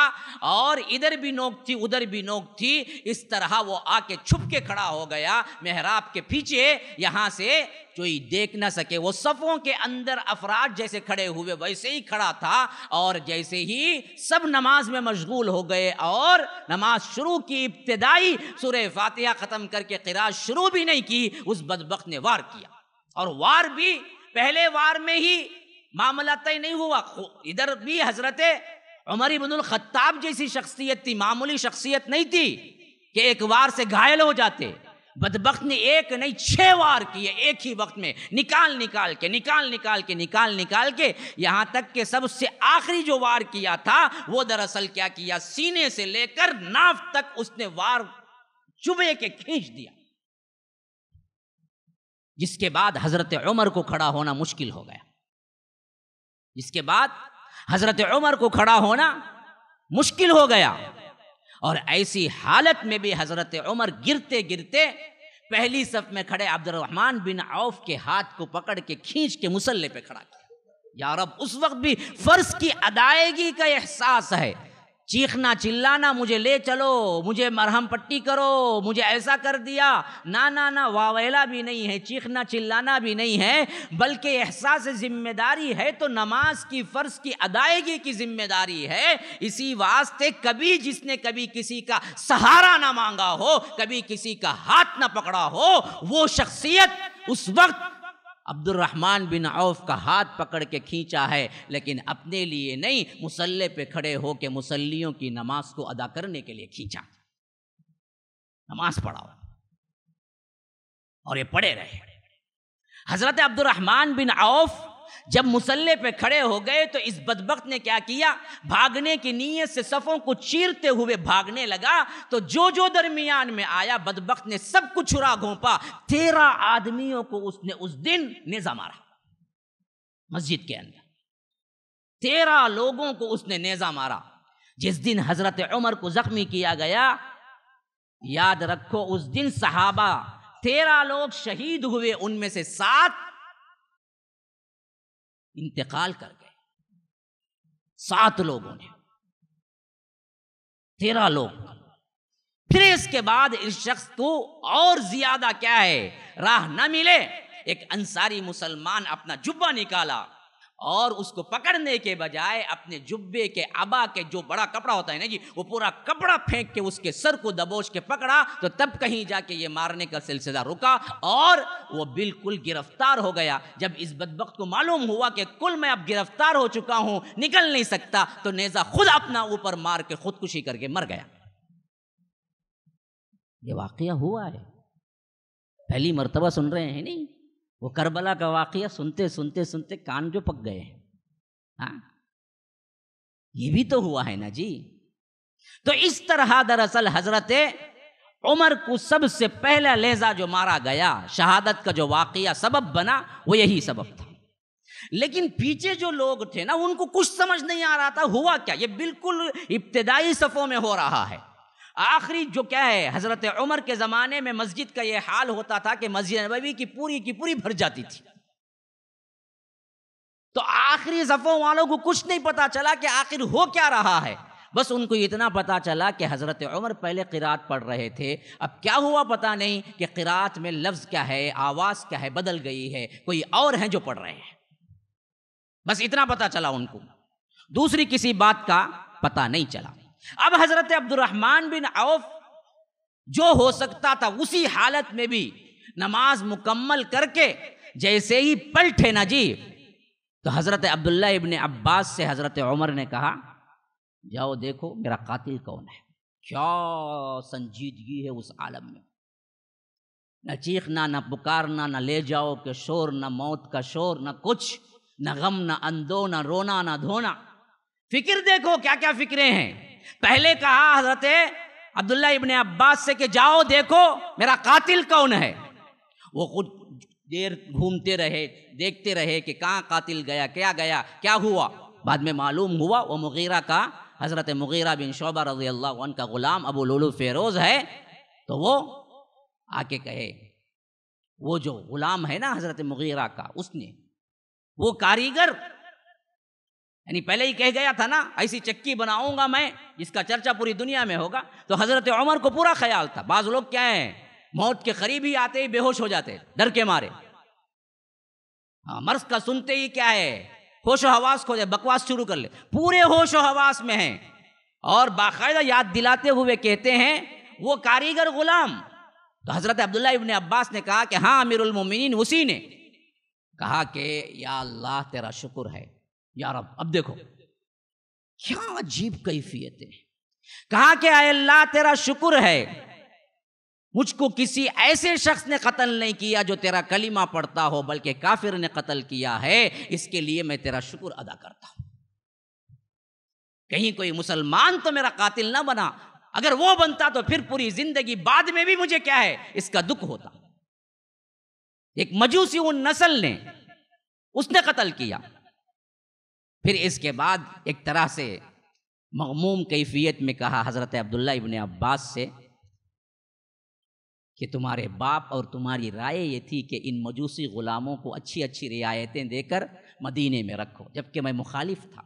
और इधर भी नोक थी उधर भी नोक थी इस तरह वो आके छुप के खड़ा हो गया मेहराब के पीछे यहाँ से कोई देख ना सके वो सफ़ों के अंदर अफराद जैसे खड़े हुए वैसे ही खड़ा था और जैसे ही सब नमाज में मशगूल हो गए और नमाज शुरू की इब्तदाई सूर्य फातिहा ख़त्म करके किराज शुरू भी नहीं की उस बदबक ने वार किया और वार भी पहले वार में ही मामला तय नहीं हुआ इधर भी हजरत उमर इब्न अल खत्ताब जैसी शख्सियत थी मामूली शख्सियत नहीं थी कि एक वार से घायल हो जाते बदबक ने एक नहीं छह वार किए एक ही वक्त में निकाल निकाल के निकाल निकाल के निकाल निकाल के यहां तक के सबसे आखिरी जो वार किया था वो दरअसल क्या किया सीने से लेकर नाफ तक उसने वार चुबे के खींच दिया जिसके बाद हज़रत उमर को खड़ा होना मुश्किल हो गया जिसके बाद हज़रत उमर को खड़ा होना मुश्किल हो गया और ऐसी हालत में भी हज़रत उमर गिरते गिरते पहली सफ में खड़े अब्दुलरहमान बिन औफ के हाथ को पकड़ के खींच के मुसल्ले पे खड़ा किया यार अब उस वक्त भी फ़र्ज की अदायगी का एहसास है चीखना चिल्लाना मुझे ले चलो मुझे मरहम पट्टी करो मुझे ऐसा कर दिया ना ना ना वावेला भी नहीं है चीखना चिल्लाना भी नहीं है बल्कि एहसास ज़िम्मेदारी है तो नमाज की फ़र्ज़ की अदायगी की ज़िम्मेदारी है इसी वास्ते कभी जिसने कभी किसी का सहारा ना मांगा हो कभी किसी का हाथ ना पकड़ा हो वो शख्सियत उस वक्त अब्दुलरहमान बिन औफ का हाथ पकड़ के खींचा है लेकिन अपने लिए नहीं मुसल्ले पे खड़े हो के मुसल्लियों की नमाज को अदा करने के लिए खींचा नमाज पढ़ाओ और ये पढ़े रहे हज़रत अब्दुलरहमान बिन औफ़ जब मुसल्ले पे खड़े हो गए तो इस बदबक ने क्या किया भागने की नीयत से सफ़ों को चीरते हुए भागने लगा तो जो जो दरमियान में आया बदबक ने सब कुछ छुरा घोंपा तेरह आदमियों को उसने उस दिन नेजा मारा मस्जिद के अंदर तेरह लोगों को उसने नेजा मारा जिस दिन हजरत उमर को जख्मी किया गया याद रखो उस दिन सहाबा तेरह लोग शहीद हुए उनमें से सात इंतकाल कर गए सात लोगों ने तेरह लोग फिर इसके बाद इस शख्स को और ज्यादा क्या है राह ना मिले एक अंसारी मुसलमान अपना जुब्बा निकाला और उसको पकड़ने के बजाय अपने जुब्बे के अबा के जो बड़ा कपड़ा होता है ना जी वो पूरा कपड़ा फेंक के उसके सर को दबोच के पकड़ा तो तब कहीं जाके ये मारने का सिलसिला रुका और वो बिल्कुल गिरफ्तार हो गया जब इस बदबक को मालूम हुआ कि कुल मैं अब गिरफ्तार हो चुका हूँ निकल नहीं सकता तो नेजा खुद अपना ऊपर मार के खुदकुशी करके मर गया ये वाक़ हुआ है पहली मरतबा सुन रहे हैं नहीं वो करबला का वाक्य सुनते सुनते सुनते कान जो पक गए हाँ ये भी तो हुआ है ना जी तो इस तरह दरअसल हजरत उमर को सबसे पहला लेजा जो मारा गया शहादत का जो वाकया सबब बना वो यही सबब था लेकिन पीछे जो लोग थे ना उनको कुछ समझ नहीं आ रहा था हुआ क्या ये बिल्कुल इब्तदाई सफ़ों में हो रहा है आखिरी जो क्या है हज़रत उमर के ज़माने में मस्जिद का यह हाल होता था कि मस्जिद नबी की पूरी की पूरी भर जाती थी तो आखिरी जफों वालों को कुछ नहीं पता चला कि आखिर हो क्या रहा है बस उनको इतना पता चला कि हज़रत उमर पहले किरात पढ़ रहे थे अब क्या हुआ पता नहीं कि किरात में लफ्ज़ क्या है आवाज़ क्या है बदल गई है कोई और है जो पढ़ रहे हैं बस इतना पता चला उनको दूसरी किसी बात का पता नहीं चला अब हजरत अब्दुलरहमान बिन औफ जो हो सकता था उसी हालत में भी नमाज मुकम्मल करके जैसे ही पलटे ना जी तो हज़रत अब्दुल्ला इबन अब्बास से हज़रत उमर ने कहा जाओ देखो मेरा कातिल कौन है क्या संजीदगी है उस आलम में न चीखना न पुकारना न ले जाओ के शोर न मौत का शोर न कुछ न गम न अंदो न रोना न धोना फिक्र देखो क्या क्या फिक्रें हैं पहले कहा हजरत अब्दुल्ला इबन अब्बास से कि जाओ देखो मेरा कातिल कौन है वो खुद देर घूमते रहे देखते रहे कि कहाँ कातिल गया क्या गया क्या हुआ बाद में मालूम हुआ वो मुगीरा का हज़रत मुगीरा बिन शोबा रजी अल्लाह का ग़ुलाम अबू लुलू फेरोज़ है तो वो आके कहे वो जो ग़ुलाम है ना हज़रत मुगीरा का उसने वो कारीगर यानी पहले ही कह गया था ना ऐसी चक्की बनाऊंगा मैं जिसका चर्चा पूरी दुनिया में होगा तो हज़रत उमर को पूरा ख्याल था बाज़ लोग क्या हैं मौत के करीब ही आते ही बेहोश हो जाते डर के मारे हाँ मर्ज का सुनते ही क्या है होश हवास खो जाए बकवास शुरू कर ले पूरे होश हवास में है और बाकायदा याद दिलाते हुए कहते हैं वो कारीगर गुलाम तो हज़रत अब्दुल्ला इबन अब्बास ने कहा कि हाँ अमीरमिन उसी ने कहा कि या अल्लाह तेरा शुक्र है यार अब अब देखो क्या अजीब कैफियतें कहा कि अल्लाह तेरा शुक्र है मुझको किसी ऐसे शख्स ने कत्ल नहीं किया जो तेरा कलीमा पढ़ता हो बल्कि काफिर ने कत्ल किया है इसके लिए मैं तेरा शुक्र अदा करता हूं कहीं कोई मुसलमान तो मेरा कातिल ना बना अगर वो बनता तो फिर पूरी जिंदगी बाद में भी मुझे क्या है इसका दुख होता एक मजूसी उन नस्ल ने उसने कत्ल किया फिर इसके बाद एक तरह से मगमूम कैफियत में कहा हज़रत अब्दुल्ला इबन अब्बास से कि तुम्हारे बाप और तुम्हारी राय ये थी कि इन मजूसी ग़ुलामों को अच्छी अच्छी रियायतें देकर मदीने में रखो जबकि मैं मुखालिफ था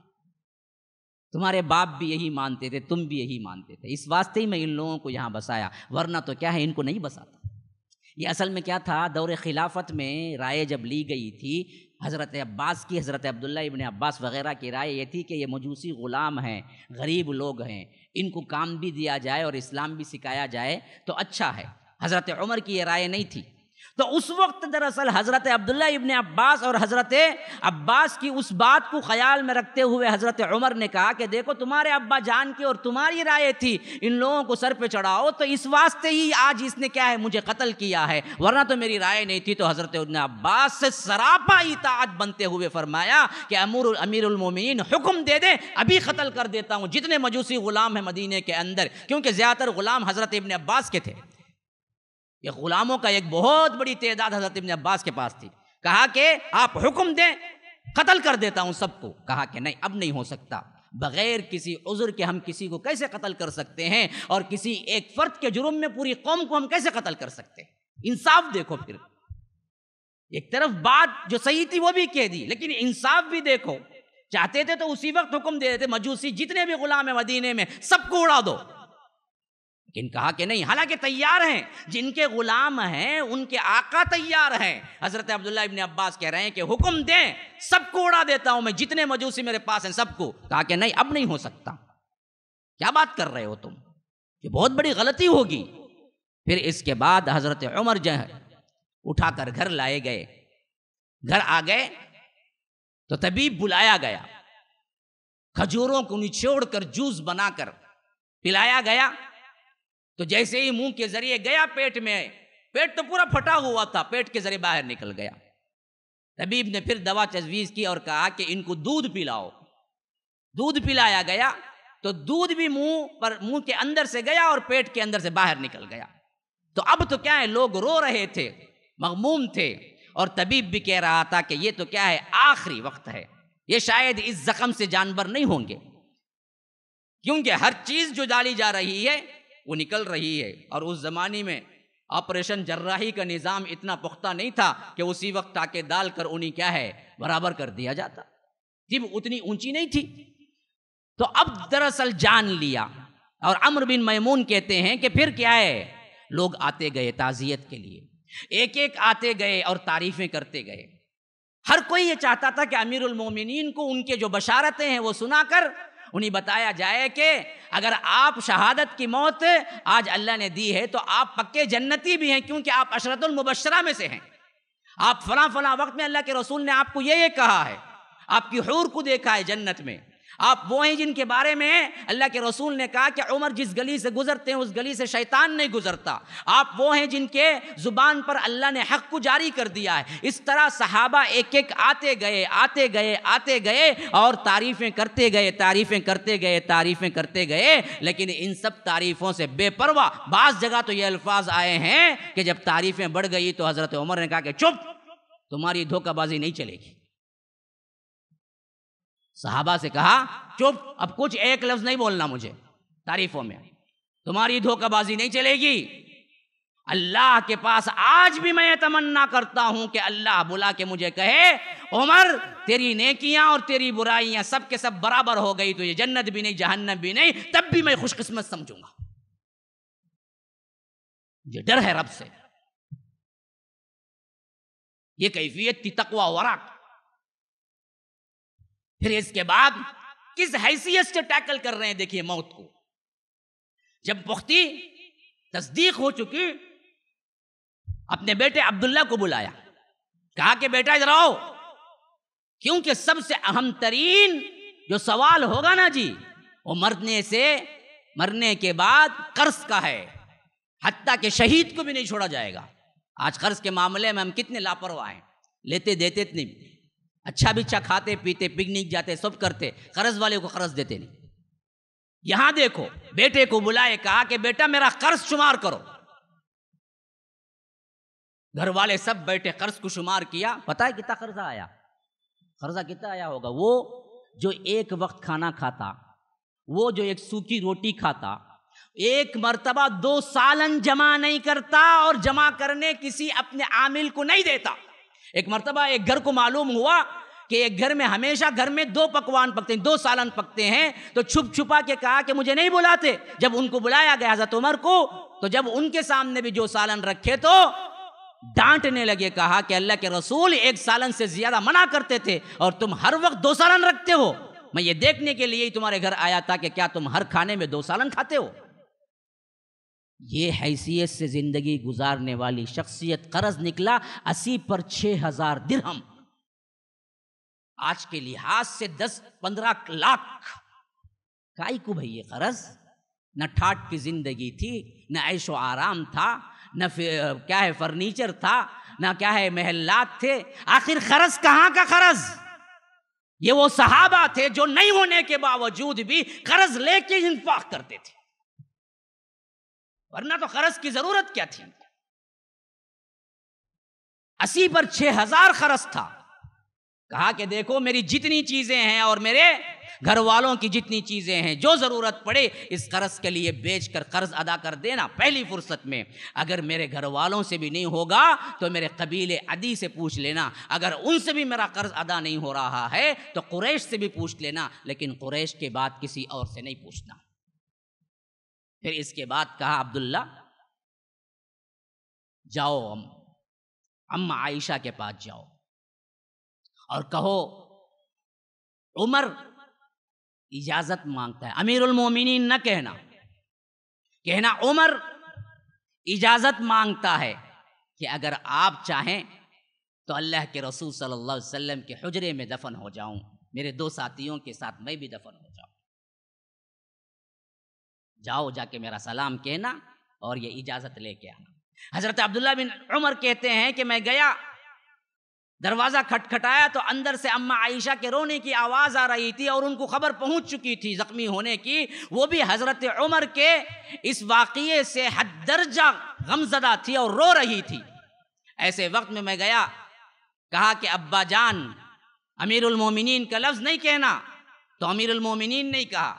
तुम्हारे बाप भी यही मानते थे तुम भी यही मानते थे इस वास्ते ही मैं इन लोगों को यहाँ बसाया वरना तो क्या है इनको नहीं बसाता ये असल में क्या था दौर खिलाफत में राय जब ली गई थी हज़रत अब्बास की हज़रत अब्दुल्ला इबन अब्बास वगैरह की राय ये थी कि ये मजूसी ग़ुलाम हैं गरीब लोग हैं इनको काम भी दिया जाए और इस्लाम भी सिखाया जाए तो अच्छा है हज़रत उमर की ये राय नहीं थी तो उस वक्त दरअसल हज़रत अब्दुल्ला इबन अब्बास और हज़रत अब्बास की उस बात को ख्याल में रखते हुए हज़रत उमर ने कहा कि देखो तुम्हारे अब्बा जान की और तुम्हारी राय थी इन लोगों को सर पे चढ़ाओ तो इस वास्ते ही आज इसने क्या है मुझे कत्ल किया है वरना तो मेरी राय नहीं थी तो हज़रत अब्बास से सरापा इतात बनते हुए फरमाया कि अमूर अमीरमिन हुक्म दे दे अभी कत्ल कर देता हूँ जितने मजूसी ग़ुलाम हैं मदीने के अंदर क्योंकि ज़्यादातर ग़ुलाम हज़रत इबन अब्बास के थे ये गुलामों का एक बहुत बड़ी तादाद हजरत इबन अब्बास के पास थी कहा कि आप हुक्म दें कत्ल कर देता हूँ सबको कहा कि नहीं अब नहीं हो सकता बग़ैर किसी उज़र के हम किसी को कैसे कत्ल कर सकते हैं और किसी एक फ़र्द के जुर्म में पूरी कौम को हम कैसे कत्ल कर सकते हैं इंसाफ देखो फिर एक तरफ बात जो सही थी वो भी कह दी लेकिन इंसाफ भी देखो चाहते थे तो उसी वक्त हुक्म दे देते मजूसी जितने भी गुलाम है मदीने में सबको उड़ा दो लेकिन कहा कि नहीं हालांकि तैयार हैं जिनके गुलाम हैं उनके आका तैयार हैं हजरत अब्दुल्ला इबन अब्बास कह रहे हैं कि हुक्म दें सबको उड़ा देता हूं मैं जितने मजूसी मेरे पास हैं सबको कहा कि नहीं अब नहीं हो सकता क्या बात कर रहे हो तुम ये बहुत बड़ी गलती होगी फिर इसके बाद हजरत उमर जो उठाकर घर लाए गए घर आ गए तो तबीब बुलाया गया खजूरों को निचोड़ कर जूस बनाकर पिलाया गया तो जैसे ही मुंह के जरिए गया पेट में पेट तो पूरा फटा हुआ था पेट के जरिए बाहर निकल गया तबीब ने फिर दवा तजवीज़ की और कहा कि इनको दूध पिलाओ दूध पिलाया गया तो दूध भी मुंह पर मुंह के अंदर से गया और पेट के अंदर से बाहर निकल गया तो अब तो क्या है लोग रो रहे थे मगमूम थे और तबीब भी कह रहा था कि ये तो क्या है आखिरी वक्त है ये शायद इस जख्म से जानवर नहीं होंगे क्योंकि हर चीज जो डाली जा रही है वो निकल रही है और उस ज़माने में ऑपरेशन जर्राही का निज़ाम इतना पुख्ता नहीं था कि उसी वक्त आके डाल कर उन्हें क्या है बराबर कर दिया जाता जिब उतनी ऊंची नहीं थी तो अब दरअसल जान लिया और अमर बिन मैमून कहते हैं कि फिर क्या है लोग आते गए ताज़ियत के लिए एक एक आते गए और तारीफ़ें करते गए हर कोई ये चाहता था कि अमीर मोमिनीन को उनके जो बशारतें हैं वो सुनाकर उन्हें बताया जाए कि अगर आप शहादत की मौत आज अल्लाह ने दी है तो आप पक्के जन्नती भी हैं क्योंकि आप अशरतुल मुबशरा में से हैं आप फला फला वक्त में अल्लाह के रसूल ने आपको ये ये कहा है आपकी हूर को देखा है जन्नत में आप वो हैं जिनके बारे में अल्लाह के रसूल ने कहा कि उमर जिस गली से गुजरते हैं उस गली से शैतान नहीं गुजरता आप वो हैं जिनके ज़ुबान पर अल्लाह ने हक को जारी कर दिया है इस तरह सहाबा एक एक आते गए आते गए आते गए और तारीफ़ें करते गए तारीफ़ें करते गए तारीफ़ें करते गए लेकिन इन सब तारीफ़ों से बेपरवा बाज़ जगह तो ये अल्फाज आए हैं कि जब तारीफ़ें बढ़ गई तो हज़रत उमर ने कहा कि चुप तुम्हारी धोखाबाजी नहीं चलेगी साहबा से कहा चुप अब कुछ एक लफ्ज नहीं बोलना मुझे तारीफों में तुम्हारी धोखाबाजी नहीं चलेगी अल्लाह के पास आज भी मैं तमन्ना करता हूं कि अल्लाह बुला के मुझे कहे उमर तेरी नेकियां और तेरी बुराइयां सब के सब बराबर हो गई तो ये जन्नत भी नहीं जहन्नत भी नहीं तब भी मैं खुशकिस्मत समझूंगा ये डर है रब से ये कैफियत थी तकवा वराक फिर इसके बाद किस हैसियत से टैकल कर रहे हैं देखिए मौत को जब मुफ्ती तस्दीक हो चुकी अपने बेटे अब्दुल्ला को बुलाया कहा कि बेटा इधर आओ क्योंकि सबसे अहम तरीन जो सवाल होगा ना जी वो मरने से मरने के बाद कर्ज का है हत्या के शहीद को भी नहीं छोड़ा जाएगा आज कर्ज के मामले में हम कितने लापरवाह हैं लेते देते इतनी अच्छा भी अच्छा खाते पीते पिकनिक जाते सब करते कर्ज वाले को कर्ज देते नहीं यहां देखो बेटे को बुलाए कहा कि बेटा मेरा कर्ज शुमार करो घर वाले सब बैठे कर्ज को शुमार किया पता है कितना कर्जा आया कर्जा कितना आया होगा वो जो एक वक्त खाना खाता वो जो एक सूखी रोटी खाता एक मर्तबा दो सालन जमा नहीं करता और जमा करने किसी अपने आमिल को नहीं देता एक मरतबा एक घर को मालूम हुआ कि एक घर में हमेशा घर में दो पकवान पकते हैं दो सालन पकते हैं तो छुप छुपा के कहा कि मुझे नहीं बुलाते जब उनको बुलाया गया हजरत उमर को तो जब उनके सामने भी जो सालन रखे तो डांटने लगे कहा कि अल्लाह के रसूल एक सालन से ज्यादा मना करते थे और तुम हर वक्त दो सालन रखते हो मैं ये देखने के लिए ही तुम्हारे घर आया था कि क्या तुम हर खाने में दो सालन खाते हो ये हैसियत से ज़िंदगी गुजारने वाली शख्सियत कर्ज निकला अस्सी पर छः हज़ार दिरहम आज के लिहाज से दस पंद्रह लाख काई को भाई ये कर्ज न ठाट की ज़िंदगी थी न ऐशो आराम था न क्या है फर्नीचर था ना क्या है महल्लात थे आखिर खरज कहाँ का खरज ये वो सहाबा थे जो नहीं होने के बावजूद भी कर्ज लेके इंफाक करते थे वरना तो खर्च की जरूरत क्या थी अस्सी पर छह हजार खर्च था कहा कि देखो मेरी जितनी चीजें हैं और मेरे घर वालों की जितनी चीजें हैं जो जरूरत पड़े इस कर्ज के लिए बेचकर कर्ज अदा कर देना पहली फुर्सत में अगर मेरे घर वालों से भी नहीं होगा तो मेरे कबीले अदी से पूछ लेना अगर उनसे भी मेरा कर्ज अदा नहीं हो रहा है तो कुरैश से भी पूछ लेना लेकिन कुरैश के बाद किसी और से नहीं पूछना फिर इसके बाद कहा अब्दुल्ला जाओ हम अम्मा आयशा के पास जाओ और कहो उमर इजाजत मांगता है अमीरुल मोमिनीन न कहना कहना उमर इजाजत मांगता है कि अगर आप चाहें तो अल्लाह के रसूल सल्लल्लाहु अलैहि वसल्लम के हजरे में दफन हो जाऊं मेरे दो साथियों के साथ मैं भी दफन हो जाओ जाके मेरा सलाम कहना और ये इजाज़त लेके आना हज़रत अब्दुल्ला बिन उमर कहते हैं कि मैं गया दरवाज़ा खटखटाया तो अंदर से अम्मा आयशा के रोने की आवाज़ आ रही थी और उनको खबर पहुंच चुकी थी ज़ख्मी होने की वो भी हज़रत उमर के इस वाकये से हद दर्जा गमजदा थी और रो रही थी ऐसे वक्त में मैं गया कहा कि अब्बा जान मोमिनीन का लफ्ज़ नहीं कहना तो मोमिनीन ने कहा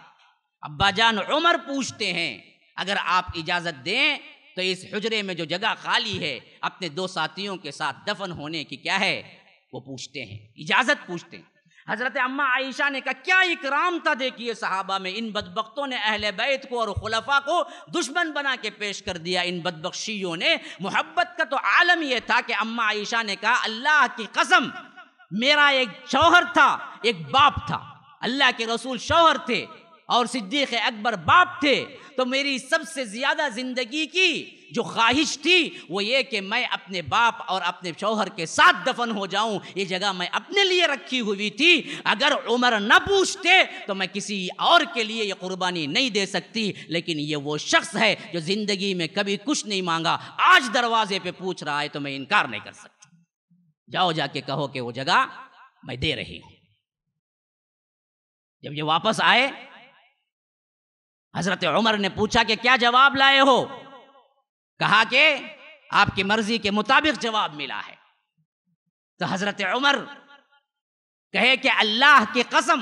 अब्बा जान उमर पूछते हैं अगर आप इजाज़त दें तो इस हजरे में जो जगह खाली है अपने दो साथियों के साथ दफन होने की क्या है वो पूछते हैं इजाज़त पूछते हैं हज़रत अम्मा आयशा ने कहा क्या इकराम था देखिए सहाबा में इन बदबकतों ने अहल बैत को और खुलफा को दुश्मन बना के पेश कर दिया इन बदबख्शियों ने मोहब्बत का तो आलम यह था कि अम्मा आयशा ने कहा अल्लाह की कसम मेरा एक शौहर था एक बाप था अल्लाह के रसूल शौहर थे और सिद्दीक़ अकबर बाप थे तो मेरी सबसे ज़्यादा ज़िंदगी की जो ख्वाहिश थी वो ये कि मैं अपने बाप और अपने शौहर के साथ दफन हो जाऊं ये जगह मैं अपने लिए रखी हुई थी अगर उमर न पूछते तो मैं किसी और के लिए ये कुर्बानी नहीं दे सकती लेकिन ये वो शख्स है जो ज़िंदगी में कभी कुछ नहीं मांगा आज दरवाजे पे पूछ रहा है तो मैं इनकार नहीं कर सकता जाओ जाके कहो कि वो जगह मैं दे रही हूँ जब ये वापस आए हजरत उमर ने पूछा कि क्या जवाब लाए हो कहा कि आपकी मर्जी के मुताबिक जवाब मिला है तो हजरत उमर कहे कि अल्लाह की कसम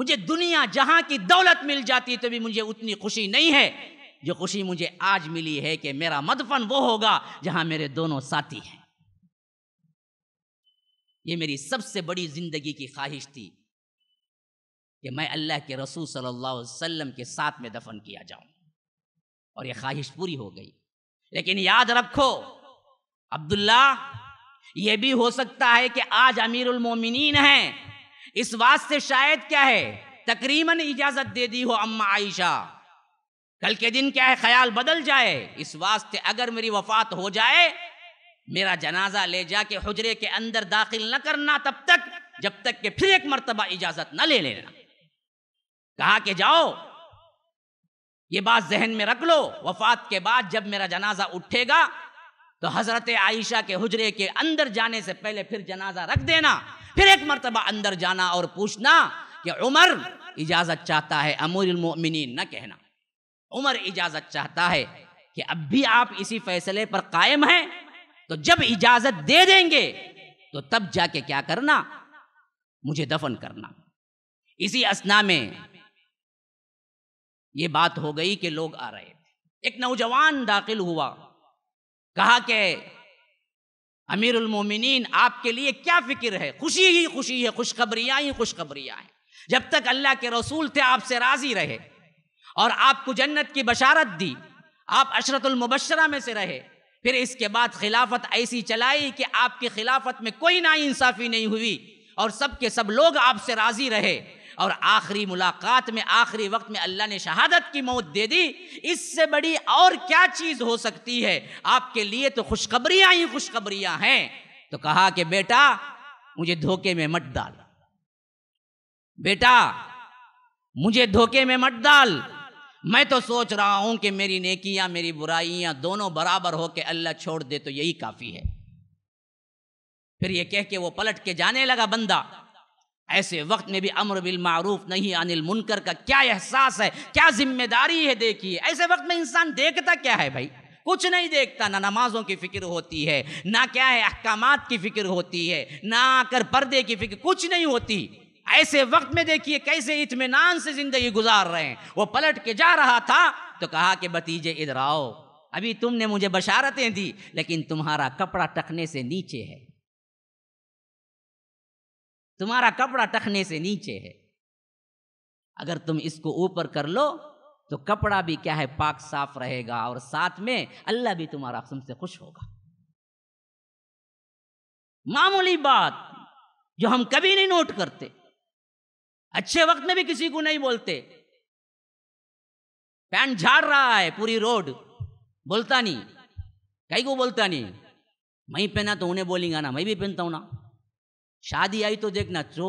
मुझे दुनिया जहां की दौलत मिल जाती तो भी मुझे उतनी खुशी नहीं है जो खुशी मुझे आज मिली है कि मेरा मदफन वो होगा जहां मेरे दोनों साथी हैं ये मेरी सबसे बड़ी जिंदगी की ख्वाहिश थी कि मैं अल्लाह के रसूल सल्लल्लाहु अलैहि वसल्लम के साथ में दफन किया जाऊं और ये ख्वाहिश पूरी हो गई लेकिन याद रखो अब्दुल्ला ये भी हो सकता है कि आज अमीरुल मोमिनीन हैं इस वास्ते शायद क्या है तकरीबन इजाजत दे दी हो अम्मा आयशा कल के दिन क्या है ख्याल बदल जाए इस वास्ते अगर मेरी वफात हो जाए मेरा जनाजा ले जाके हजरे के अंदर दाखिल न करना तब तक जब तक कि फिर एक मरतबा इजाजत न ले लेना कहा कि जाओ ये बात जहन में रख लो वफात के बाद जब मेरा जनाजा उठेगा तो हजरत आयशा के हजरे के अंदर जाने से पहले फिर जनाजा रख देना फिर एक मरतबा अंदर जाना और पूछना कि उमर इजाजत चाहता है मोमिनी न कहना उमर इजाजत चाहता है कि अब भी आप इसी फैसले पर कायम हैं तो जब इजाजत दे देंगे तो तब जाके क्या करना मुझे दफन करना इसी असना में ये बात हो गई कि लोग आ रहे थे एक नौजवान दाखिल हुआ कहा कि अमीर उलमोमिन आपके लिए क्या फिक्र है खुशी ही खुशी है खुशखबरियाँ ही खुशखबरियाँ हैं जब तक अल्लाह के रसूल थे आपसे राज़ी रहे और आपको जन्नत की बशारत दी आप अशरतुल मुबशरा में से रहे फिर इसके बाद खिलाफत ऐसी चलाई कि आपकी खिलाफत में कोई नाइंसाफ़ी नहीं हुई और सब के सब लोग आपसे राज़ी रहे और आखिरी मुलाकात में आखिरी वक्त में अल्लाह ने शहादत की मौत दे दी इससे बड़ी और क्या चीज़ हो सकती है आपके लिए तो खुशखबरियाँ ही खुशखबरियाँ हैं तो कहा कि बेटा मुझे धोखे में मत डाल बेटा मुझे धोखे में मत डाल मैं तो सोच रहा हूं कि मेरी नेकियां मेरी बुराइयां दोनों बराबर हो के अल्लाह छोड़ दे तो यही काफ़ी है फिर ये कह के वो पलट के जाने लगा बंदा ऐसे वक्त में भी अमर बिल मारूफ नहीं अनिल मुनकर का क्या एहसास है क्या जिम्मेदारी है देखिए ऐसे वक्त में इंसान देखता क्या है भाई कुछ नहीं देखता ना नमाजों की फिक्र होती है ना क्या है अहकाम की फिक्र होती है ना आकर पर्दे की फिक्र कुछ नहीं होती ऐसे वक्त में देखिए कैसे इतमान से ज़िंदगी गुजार रहे हैं वो पलट के जा रहा था तो कहा कि भतीजे इधर आओ अभी तुमने मुझे बशारतें दी लेकिन तुम्हारा कपड़ा टकने से नीचे है तुम्हारा कपड़ा टखने से नीचे है अगर तुम इसको ऊपर कर लो तो कपड़ा भी क्या है पाक साफ रहेगा और साथ में अल्लाह भी तुम्हारा तुमसे खुश होगा मामूली बात जो हम कभी नहीं नोट करते अच्छे वक्त में भी किसी को नहीं बोलते पैंट झाड़ रहा है पूरी रोड बोलता नहीं कई को बोलता नहीं मैं पहना तो उन्हें बोलेंगे ना मैं भी पहनता हूं ना शादी आई तो देखना जो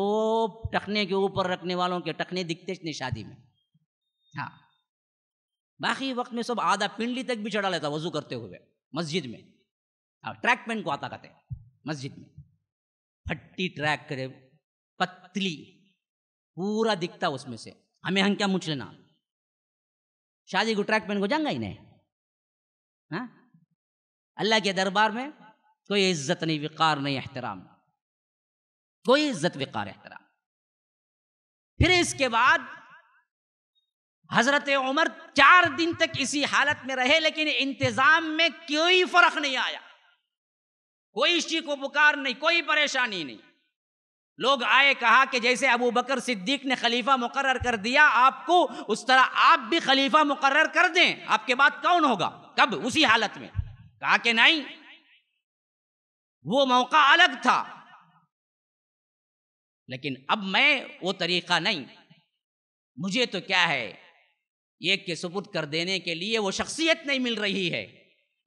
टखने के ऊपर रखने वालों के टखने दिखते नहीं शादी में हाँ बाकी वक्त में सब आधा पिंडली तक भी चढ़ा लेता वजू करते हुए मस्जिद में हाँ ट्रैक पेंट को आता कहते मस्जिद में फट्टी ट्रैक करे पतली पूरा दिखता उसमें से हमें हम क्या मुझ लेना शादी को ट्रैक पेंट को जाऊंगा ही नहीं हाँ? अल्लाह के दरबार में कोई इज्जत नहीं वक़ार नहीं एहतराम कोई इज्जत वक़ार एहतराम फिर इसके बाद हजरत उमर चार दिन तक इसी हालत में रहे लेकिन इंतजाम में कोई फर्क नहीं आया कोई को पुकार नहीं कोई परेशानी नहीं लोग आए कहा कि जैसे अबू बकर सिद्दीक ने खलीफा मुकर्र कर दिया आपको उस तरह आप भी खलीफा मुकर्र कर दें आपके बाद कौन होगा कब उसी हालत में कहा कि नहीं वो मौका अलग था लेकिन अब मैं वो तरीक़ा नहीं मुझे तो क्या है एक के सबूत कर देने के लिए वो शख्सियत नहीं मिल रही है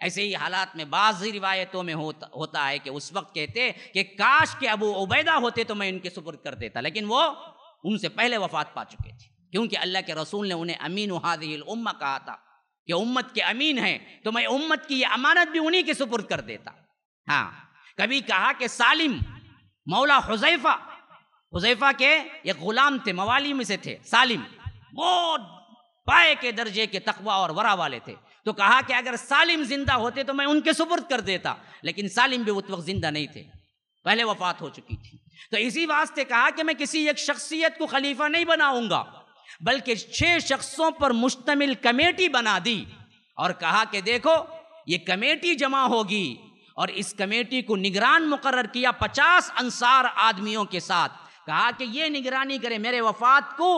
ऐसे ही हालात में बाज़ रिवायतों में होता होता है कि उस वक्त कहते कि काश के अबू उबैदा होते तो मैं उनके सुपुर्द कर देता लेकिन वो उनसे पहले वफात पा चुके थे क्योंकि अल्लाह के रसूल ने उन्हें अमीन हादिल उम्मा कहा था कि उम्मत के अमीन हैं तो मैं उम्मत की ये अमानत भी उन्हीं के सुपुर्द कर देता हाँ कभी कहा कि सालिम मौला हुजैफा हुजैफा के एक गुलाम थे मवाली में से थे सालिम बहुत पाए के दर्जे के तकवा और वरा वाले थे तो कहा कि अगर सालिम जिंदा होते तो मैं उनके सुपुर्द कर देता लेकिन सालिम भी उस वक्त जिंदा नहीं थे पहले वफात हो चुकी थी तो इसी वास्ते कहा कि मैं किसी एक शख्सियत को खलीफा नहीं बनाऊंगा बल्कि छह शख्सों पर मुश्तमिल कमेटी बना दी और कहा कि देखो ये कमेटी जमा होगी और इस कमेटी को निगरान मुकर किया पचास अंसार आदमियों के साथ कहा कि ये निगरानी करें मेरे वफात को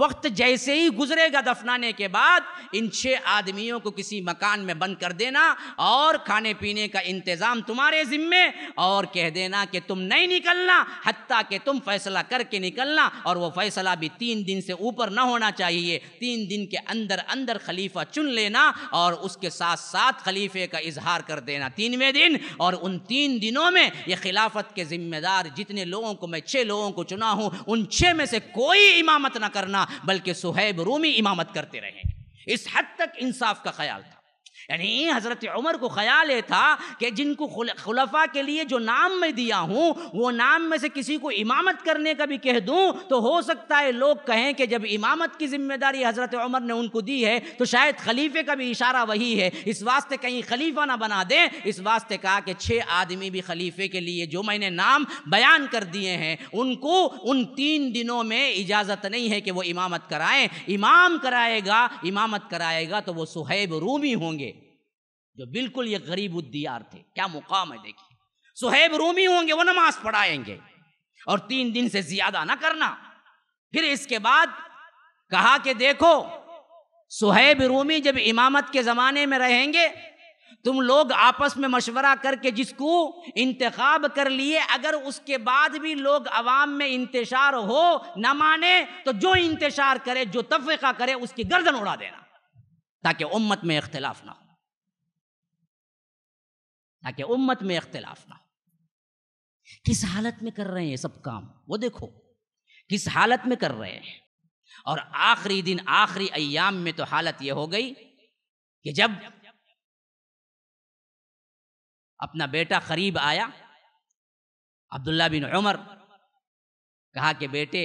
वक्त जैसे ही गुजरेगा दफनाने के बाद इन छः आदमियों को किसी मकान में बंद कर देना और खाने पीने का इंतज़ाम तुम्हारे ज़िम्मे और कह देना कि तुम नहीं निकलना हती कि तुम फैसला करके निकलना और वो फैसला भी तीन दिन से ऊपर ना होना चाहिए तीन दिन के अंदर अंदर खलीफा चुन लेना और उसके साथ साथ खलीफे का इजहार कर देना तीनवें दिन और उन तीन दिनों में ये खिलाफत के ज़िम्मेदार जितने लोगों को मैं छः लोगों को चुना हूँ उन छः में से कोई इमामत ना करना करना बल्कि सुहैब रूमी इमामत करते रहे इस हद तक इंसाफ का ख्याल था यानी हज़रत उमर को ख्याल ये था कि जिनको खुलफा के लिए जो नाम मैं दिया हूँ वो नाम में से किसी को इमामत करने का भी कह दूँ तो हो सकता है लोग कहें कि जब इमामत की जिम्मेदारी हज़रत उमर ने उनको दी है तो शायद खलीफे का भी इशारा वही है इस वास्ते कहीं खलीफा ना बना दें इस वास्ते कहा कि छः आदमी भी खलीफे के लिए जो मैंने नाम बयान कर दिए हैं उनको उन तीन दिनों में इजाज़त नहीं है कि वो इमामत कराएं इमाम कराएगा इमामत कराएगा तो वो सुहैब रूमी होंगे जो बिल्कुल ये गरीब उद्दीयार थे क्या मुकाम है देखिए सुहेब रूमी होंगे वो नमाज पढ़ाएंगे और तीन दिन से ज्यादा ना करना फिर इसके बाद कहा कि देखो सुहेब रूमी जब इमामत के ज़माने में रहेंगे तुम लोग आपस में मशवरा करके जिसको इंतखब कर लिए अगर उसके बाद भी लोग आवाम में इंतशार हो न माने तो जो इंतशार करे जो तफ़ा करे उसकी गर्दन उड़ा देना ताकि उम्मत में इख्तलाफ ना हो ताकि उम्मत में इख्तलाफ ना हो किस हालत में कर रहे हैं सब काम वो देखो किस हालत में कर रहे हैं और आखिरी दिन आखिरी अयाम में तो हालत यह हो गई कि जब अपना बेटा करीब आया अब्दुल्ला बिन उमर कहा कि बेटे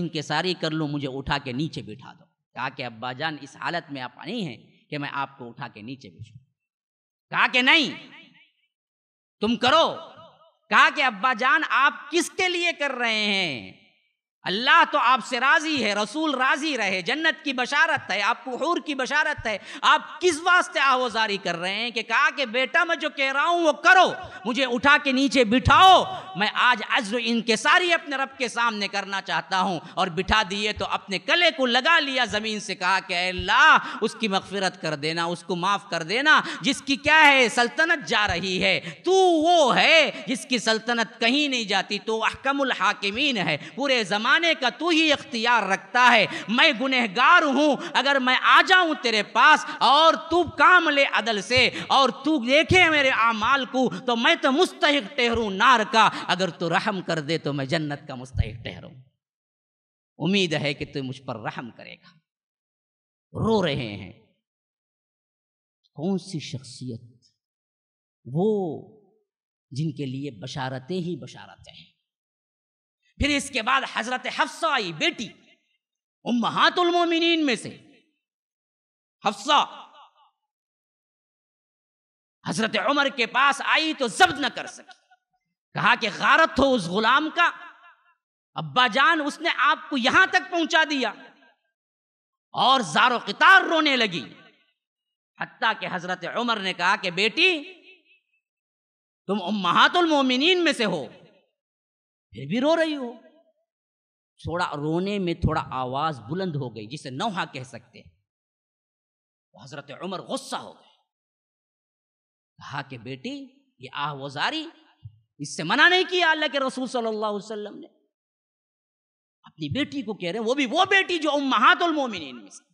इनके सारी कर लो मुझे उठा के नीचे बिठा दो कहा कि अब्बाजान इस हालत में आप नहीं हैं कि मैं आपको उठा के नीचे बिछूँ कहा कि नहीं तुम करो कहा कि अब्बा जान आप किसके लिए कर रहे हैं अल्लाह तो आपसे राजी है रसूल राजी रहे जन्नत की बशारत है आप हूर की बशारत है आप किस वास्ते आहोजारी कर रहे हैं कि कहा कि बेटा मैं जो कह रहा हूं वो करो मुझे उठा के नीचे बिठाओ मैं आज अज्र इनके सारी अपने रब के सामने करना चाहता हूँ और बिठा दिए तो अपने कले को लगा लिया ज़मीन से कहा कि अल्लाह उसकी मगफिरत कर देना उसको माफ़ कर देना जिसकी क्या है सल्तनत जा रही है तू वो है जिसकी सल्तनत कहीं नहीं जाती तो अहकमुल हाकिमीन है पूरे जमा जाने का तू ही इख्तियार रखता है मैं गुनहगार हूँ अगर मैं आ जाऊँ तेरे पास और तू काम ले अदल से और तू देखे मेरे आमाल को तो मैं तो मुस्तक ठहरूँ नार का अगर तू रहम कर दे तो मैं जन्नत का मुस्तक ठहरूँ उम्मीद है कि तू मुझ पर रहम करेगा रो रहे हैं कौन सी शख्सियत वो जिनके लिए बशारतें ही बशारतें हैं फिर इसके बाद हजरत हफ्सा आई बेटी उम्मातुलमोमिन में से हफ्सा हजरत उमर के पास आई तो जब्त न कर सकी कहा कि गारत हो उस गुलाम का अब्बा जान उसने आपको यहां तक पहुंचा दिया और जारो कितार रोने लगी हती के हजरत उमर ने कहा कि बेटी तुम उम्मातुल मोमिनीन में से हो फिर भी रो रही हो थोड़ा रोने में थोड़ा आवाज बुलंद हो गई जिसे नौहा कह सकते हैं तो हजरत उमर गुस्सा हो गए कहा कि बेटी ये आह वजारी इससे मना नहीं किया अल्लाह के रसूल सल्लल्लाहु अलैहि वसल्लम ने अपनी बेटी को कह रहे हैं वो भी वो बेटी जो महातुल मोमिनीन में से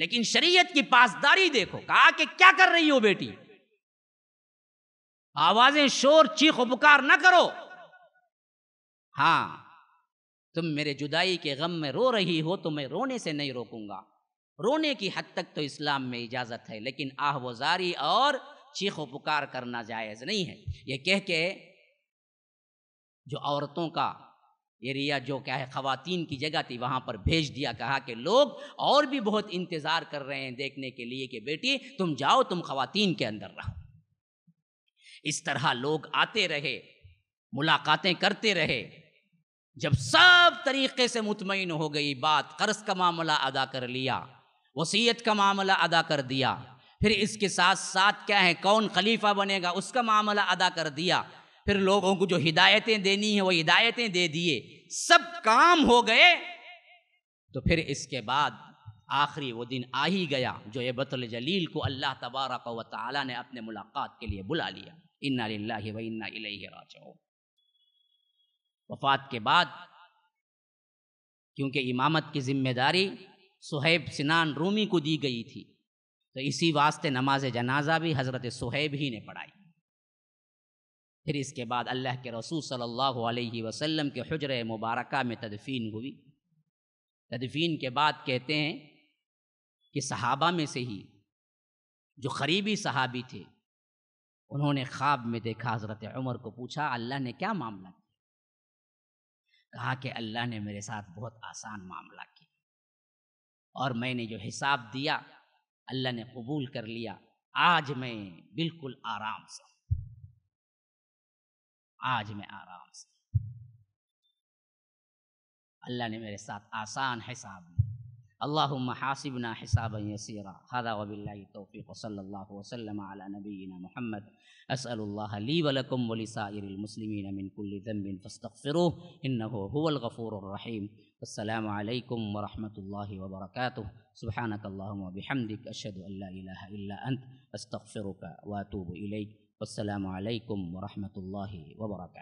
लेकिन शरीयत की पासदारी देखो कहा कि क्या कर रही हो बेटी आवाजें शोर चीख पुकार ना करो हाँ तुम मेरे जुदाई के गम में रो रही हो तो मैं रोने से नहीं रोकूंगा रोने की हद तक तो इस्लाम में इजाज़त है लेकिन आह और चीखो पुकार करना जायज़ नहीं है ये कह के जो औरतों का एरिया जो क्या है ख़वातीन की जगह थी वहाँ पर भेज दिया कहा कि लोग और भी बहुत इंतज़ार कर रहे हैं देखने के लिए कि बेटी तुम जाओ तुम ख़वातीन के अंदर रहो इस तरह लोग आते रहे मुलाकातें करते रहे जब सब तरीके से मुतमिन हो गई बात कर्ज का मामला अदा कर लिया वसीयत का मामला अदा कर दिया फिर इसके साथ साथ क्या है कौन खलीफा बनेगा उसका मामला अदा कर दिया फिर लोगों को जो हिदायतें देनी है वो हिदायतें दे दिए सब काम हो गए तो फिर इसके बाद आखिरी वो दिन आ ही गया जो ये बतल जलील को अल्लाह तबारक व ताली ने अपने मुलाकात के लिए बुला लिया इन्ना लाही व इन्ना राज वफात के बाद क्योंकि इमामत की जिम्मेदारी सुहेब सिनान रूमी को दी गई थी तो इसी वास्ते नमाज जनाजा भी हज़रत सुहेब ही ने पढ़ाई फिर इसके बाद अल्लाह के रसूल सल्लल्लाहु अलैहि वसल्लम के हजर मुबारक में तदफीन हुई तदफीन के बाद कहते हैं कि सहाबा में से ही जो करीबी सहाबी थे उन्होंने ख्वाब में देखा हज़रत उमर को पूछा अल्लाह ने क्या मामला कहा कि अल्लाह ने मेरे साथ बहुत आसान मामला किया और मैंने जो हिसाब दिया अल्लाह ने कबूल कर लिया आज मैं बिल्कुल आराम से आज मैं आराम से अल्लाह ने मेरे साथ आसान हिसाब लिया اللهم حاسبنا حسابا يسيرا هذا وبالله التوفيق وصلى الله وسلم على نبينا محمد أسأل الله لي ولكم ولسائر المسلمين من كل ذنب فاستغفروه إنه هو الغفور الرحيم السلام عليكم ورحمة الله وبركاته سبحانك اللهم وبحمدك أشهد أن لا إله إلا أنت أستغفرك وأتوب إليك والسلام عليكم ورحمة الله وبركاته